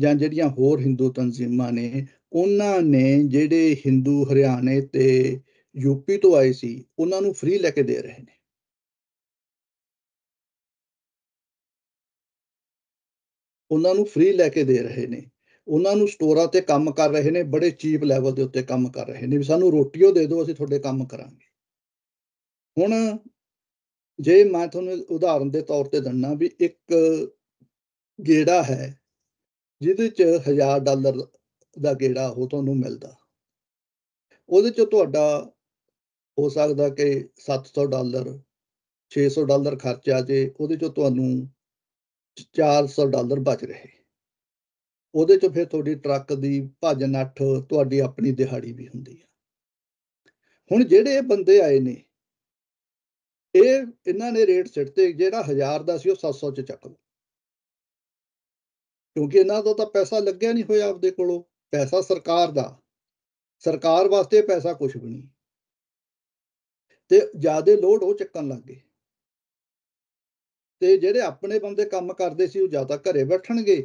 ਜਾਂ ਜਿਹੜੀਆਂ ਹੋਰ ਹਿੰਦੂ ਤਨਜ਼ੀਮਾਂ ਨੇ ਉਹਨਾਂ ਨੇ ਜਿਹੜੇ ਹਿੰਦੂ ਹਰਿਆਣੇ ਤੇ ਯੂਪੀ ਤੋਂ ਆਏ ਸੀ ਉਹਨਾਂ ਨੂੰ ਫ੍ਰੀ ਲੈ ਕੇ ਦੇ ਰਹੇ ਨੇ ਉਹਨਾਂ ਨੂੰ ਫ੍ਰੀ ਲੈ ਕੇ ਦੇ ਰਹੇ ਨੇ ਉਹਨਾਂ ਨੂੰ ਸਟੋਰਾਂ ਤੇ ਕੰਮ ਕਰ ਰਹੇ ਨੇ ਬੜੇ ਚੀਪ ਲੈਵਲ ਦੇ ਉੱਤੇ ਕੰਮ ਕਰ ਰਹੇ ਨੇ ਵੀ ਸਾਨੂੰ ਰੋਟੀਓ ਦੇ ਦਿਓ ਅਸੀਂ ਤੁਹਾਡੇ ਕੰਮ ਕਰਾਂਗੇ ਹੁਣ ਜੇ ਮੈਂ ਤੁਹਾਨੂੰ ਉਦਾਹਰਨ ਦੇ ਤੌਰ ਤੇ ਦੰਨਾ ਵੀ ਇੱਕ ਗੇੜਾ ਹੈ ਜਿਹਦੇ ਚ 1000 ਡਾਲਰ ਦਾ ਗੇੜਾ ਉਹ ਤੁਹਾਨੂੰ ਮਿਲਦਾ ਉਹਦੇ ਚ ਤੁਹਾਡਾ ਹੋ ਸਕਦਾ ਕਿ 700 ਡਾਲਰ 600 ਡਾਲਰ ਖਰਚਾ ਜੇ ਉਹਦੇ ਚ ਤੁਹਾਨੂੰ 400 ਡਾਲਰ ਬਚ ਰਹੇ ਉਹਦੇ ਚ ਫਿਰ ਤੁਹਾਡੀ ਟਰੱਕ ਦੀ ਭੱਜ ਨੱਠ ਤੁਹਾਡੀ ਆਪਣੀ ਦਿਹਾੜੀ ਵੀ ਹੁੰਦੀ ਹੈ ਹੁਣ ਜਿਹੜੇ ਬੰਦੇ ਆਏ ਨੇ ਇਹ ਇਹਨਾਂ ਨੇ ਰੇਟ ਸਿੱਟਦੇ ਜਿਹੜਾ 1000 ਦਾ ਸੀ ਉਹ 700 ਚ ਚੱਕ ਲਿਆ ਕਿਉਂਕਿ ਇਹਨਾਂ ਤੋਂ ਤਾਂ ਪੈਸਾ ਲੱਗਿਆ ਨਹੀਂ ਹੋਇਆ ਆਪਦੇ ਕੋਲੋਂ ਪੈਸਾ ਸਰਕਾਰ ਦਾ ਸਰਕਾਰ ਵਾਸਤੇ ਪੈਸਾ ਕੁਝ ਵੀ ਨਹੀਂ ਤੇ ਜਿਆਦੇ ਲੋਡ ਉਹ ਚੱਕਣ ਲੱਗ ਗਏ ਤੇ ਜਿਹੜੇ ਆਪਣੇ ਬੰਦੇ ਕੰਮ ਕਰਦੇ ਸੀ ਉਹ ਜ਼ਿਆਦਾ ਘਰੇ ਬੈਠਣਗੇ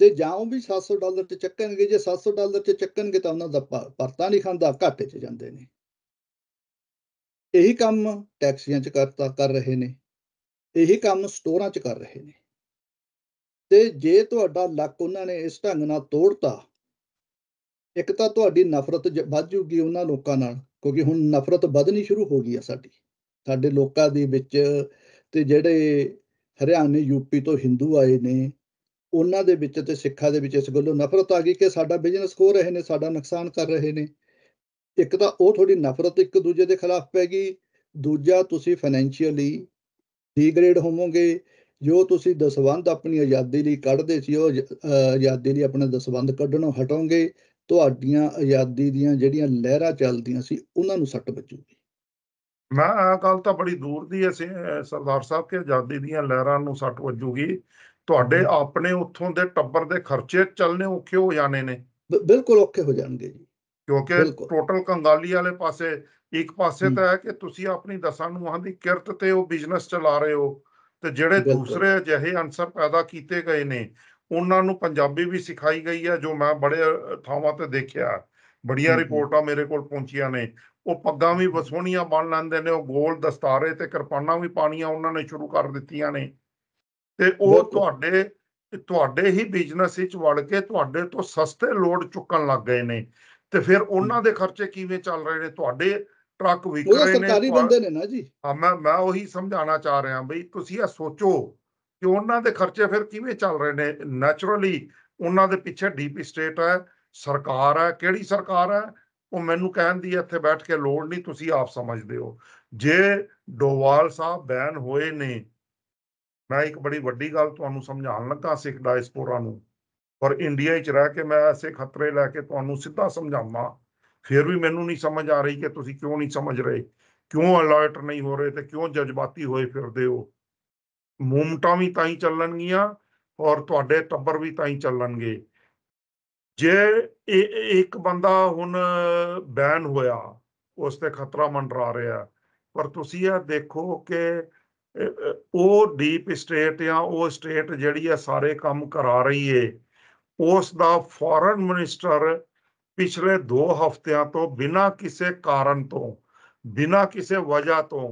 ਤੇ ਜਾਂ ਉਹ ਵੀ 700 ਡਾਲਰ ਤੇ ਚੱਕਣਗੇ ਜੇ 700 ਡਾਲਰ ਤੇ ਚੱਕਣਗੇ ਤਾਂ ਉਹਨਾਂ ਦਾ ਪਰਤਾ ਨਹੀਂ ਖਾਂਦਾ ਘਾਟੇ 'ਚ ਜਾਂਦੇ ਨੇ ਇਹੀ ਕੰਮ ਟੈਕਸੀਆਂ 'ਚ ਕਰਤਾ ਕਰ ਰਹੇ ਨੇ ਇਹੀ ਕੰਮ ਸਟੋਰਾਂ 'ਚ ਕਰ ਰਹੇ ਨੇ ਤੇ ਜੇ ਤੁਹਾਡਾ ਲੱਕ ਉਹਨਾਂ ਨੇ ਇਸ ਢੰਗ ਨਾਲ ਤੋੜਤਾ ਇੱਕ ਤਾਂ ਤੁਹਾਡੀ ਨਫ਼ਰਤ ਵੱਧ ਜੂਗੀ ਉਹਨਾਂ ਲੋਕਾਂ ਨਾਲ ਕਿਉਂਕਿ ਹੁਣ ਨਫ਼ਰਤ ਵਧਣੀ ਸ਼ੁਰੂ ਹੋ ਗਈ ਆ ਸਾਡੀ ਸਾਡੇ ਲੋਕਾਂ ਦੇ ਵਿੱਚ ਤੇ ਜਿਹੜੇ ਹਰਿਆਣੇ ਯੂਪੀ ਤੋਂ ਹਿੰਦੂ ਆਏ ਨੇ ਉਹਨਾਂ ਦੇ ਵਿੱਚ ਤੇ ਸਿੱਖਾਂ ਦੇ ਵਿੱਚ ਇਸ ਗੱਲੋਂ ਨਫ਼ਰਤ ਆ ਗਈ ਕਿ ਸਾਡਾ ਬਿਜ਼ਨਸ ਖੋ ਰਹੇ ਨੇ ਸਾਡਾ ਨੁਕਸਾਨ ਕਰ ਰਹੇ ਨੇ ਇੱਕ ਤਾਂ ਉਹ ਤੁਹਾਡੀ ਨਫ਼ਰਤ ਇੱਕ ਦੂਜੇ ਦੇ ਖਿਲਾਫ ਪੈ ਗਈ ਦੂਜਾ ਤੁਸੀਂ ਫਾਈਨੈਂਸ਼ੀਅਲੀ ਡੀਗ੍ਰੇਡ ਹੋਵੋਗੇ ਜੋ ਤੁਸੀਂ ਦਸਵੰਦ ਆਪਣੀ ਆਜ਼ਾਦੀ ਲਈ ਕੱਢਦੇ ਸੀ ਉਹ ਆਜ਼ਾਦੀ ਲਈ ਆਪਣਾ ਦਸਵੰਦ ਕੱਢਣੋਂ ਹਟੋਗੇ ਤੁਹਾਡੀਆਂ ਆਜ਼ਾਦੀ ਦੀਆਂ ਜਿਹੜੀਆਂ ਲਹਿਰਾਂ ਚੱਲਦੀਆਂ ਸੀ ਉਹਨਾਂ ਨੂੰ ਸੱਟ ਵੱਜੂਗੀ ਮੈਂ ਆ ਗੱਲ ਤਾਂ ਬੜੀ ਦੂਰ ਦੀ ਐ ਸਰਦਾਰ ਸਾਹਿਬ ਕਿ ਆਜ਼ਾਦੀ ਦੀਆਂ ਲਹਿਰਾਂ ਨੂੰ ਸੱਟ ਵੱਜੂਗੀ ਤੁਹਾਡੇ ਆਪਣੇ ਉੱਥੋਂ ਦੇ ਟੱਬਰ ਦੇ ਖਰਚੇ ਚੱਲਨੇ ਔਖੇ ਹੋ ਜਾਣੇ ਨੇ ਬਿਲਕੁਲ ਔਖੇ ਹੋ ਜਾਣਗੇ ਜੀ ਕਿਉਂਕਿ ਟੋਟਲ ਕੰਗਾਲੀ ਵਾਲੇ ਪਾਸੇ ਇੱਕ ਪਾਸੇ ਤਾਂ ਹੈ ਕਿ ਤੁਸੀਂ ਆਪਣੀ ਦਸਾਂ ਨੂੰ ਦੀ ਕਿਰਤ ਤੇ ਉਹ ਬਿਜ਼ਨਸ ਚਲਾ ਰਹੇ ਹੋ ਤੇ ਜਿਹੜੇ ਦੂਸਰੇ ਅਜਿਹੇ ਅਨਸਰ ਪੈਦਾ ਕੀਤੇ ਗਏ ਨੇ ਉਹਨਾਂ ਨੂੰ ਪੰਜਾਬੀ ਵੀ ਸਿਖਾਈ ਗਈ ਹੈ ਜੋ ਮੈਂ ਬੜੇ ਥਾਵਾਂ ਤੇ ਦੇਖਿਆ ਬੜੀਆਂ ਰਿਪੋਰਟਾਂ ਮੇਰੇ ਕੋਲ ਪਹੁੰਚੀਆਂ ਨੇ ਉਹ ਪੱਗਾਂ ਵੀ ਬਸੋਣੀਆਂ ਬਣ ਲੈਂਦੇ ਨੇ ਉਹ ਗੋਲ ਦਸਤਾਰੇ ਤੇ ਕਿਰਪਾਨਾਂ ਵੀ ਪਾਣੀਆਂ ਉਹਨਾਂ ਨੇ ਸ਼ੁਰੂ ਕਰ ਦਿੱਤੀਆਂ ਨੇ ਤੇ ਉਹ ਤੁਹਾਡੇ ਤੁਹਾਡੇ ਹੀ ਬਿਜ਼ਨਸ ਵਿੱਚ ਵੜ ਕੇ ਤੁਹਾਡੇ ਤੋਂ ਸਸਤੇ ਲੋਡ ਚੁੱਕਣ ਲੱਗ ਗਏ ਨੇ ਤੇ ਫਿਰ ਉਹਨਾਂ ਦੇ ਖਰਚੇ ਕਿਵੇਂ ਚੱਲ ਰਹੇ ਨੇ ਤੁਹਾਡੇ ਟਰੱਕ ਵਿਕ ਰਹੇ ਨੇ ਸਰਕਾਰੀ ਬੰਦੇ ਨੇ ਨਾ ਜੀ ਹਾਂ ਮੈਂ ਮੈਂ ਉਹੀ ਸਮਝਾਉਣਾ ਚਾਹ ਰਿਹਾ ਬਈ ਤੁਸੀਂ ਇਹ ਸੋਚੋ ਕਿ ਉਹਨਾਂ ਦੇ ਖਰਚੇ ਫਿਰ ਕਿਵੇਂ ਚੱਲ ਰਹੇ ਨੇ ਨੈਚੁਰਲੀ ਉਹਨਾਂ ਦੇ ਪਿੱਛੇ ਡੀਪ ਸਟੇਟ ਹੈ ਸਰਕਾਰ ਹੈ ਕਿਹੜੀ ਸਰਕਾਰ ਹੈ ਉਹ ਮੈਨੂੰ ਕਹਿਣ ਦੀ ਇੱਥੇ ਬੈਠ ਕੇ ਲੋੜ ਨਹੀਂ ਤੁਸੀਂ ਆਪ ਸਮਝਦੇ ਹੋ ਜੇ ਡੋਵਾਲ ਸਾਹਿਬ ਬੈਨ ਹੋਏ ਨੇ ਮੈਂ ਇੱਕ ਬੜੀ ਵੱਡੀ ਗੱਲ ਤੁਹਾਨੂੰ ਸਮਝਾਉਣ ਲੱਗਾ ਸਿੱਖ ਡਾਇਸਪੋਰਾ ਨੂੰ ਔਰ ਇੰਡੀਆ ਵਿੱਚ ਰਹਿ ਕੇ ਮੈਂ ਐਸੇ ਖਤਰੇ ਲੈ ਕੇ ਤੁਹਾਨੂੰ ਸਿੱਧਾ ਸਮਝਾਵਾਂ ਫਿਰ ਵੀ ਮੈਨੂੰ ਨਹੀਂ ਸਮਝ ਆ ਰਹੀ ਕਿ ਤੁਸੀਂ ਕਿਉਂ ਨਹੀਂ ਸਮਝ ਰਹੇ ਕਿਉਂ ਅਲਰਟ ਨਹੀਂ ਹੋ ਰਹੇ ਤੇ ਕਿਉਂ ਜਜ਼ਬਾਤੀ ਹੋਏ ਫਿਰਦੇ ਹੋ ਮੂਮਟਾਂ ਵੀ ਤਾਂ ਹੀ ਚੱਲਣਗੀਆਂ ਔਰ ਤੁਹਾਡੇ ਟੱਬਰ ਵੀ ਤਾਂ ਹੀ ਚੱਲਣਗੇ ਜੇ ਇੱਕ ਬੰਦਾ ਹੁਣ ਬੈਨ ਹੋਇਆ ਉਸ ਤੇ ਖਤਰਾ ਮੰਡਰਾ ਰਿਹਾ ਪਰ ਤੁਸੀਂ ਇਹ ਦੇਖੋ ਕਿ ਉਹ ਡੀਪ ਸਟੇਟ ਜਾਂ ਉਹ ਸਟੇਟ ਜਿਹੜੀ ਆ ਸਾਰੇ ਕੰਮ ਕਰਾ ਰਹੀ ਏ ਉਸ ਦਾ ਫੋਰਨ ਮਿਨਿਸਟਰ ਪਿਛਲੇ 2 ਹਫ਼ਤਿਆਂ ਤੋਂ ਬਿਨਾਂ ਕਿਸੇ ਕਾਰਨ ਤੋਂ ਬਿਨਾਂ ਕਿਸੇ ਵਜ੍ਹਾ ਤੋਂ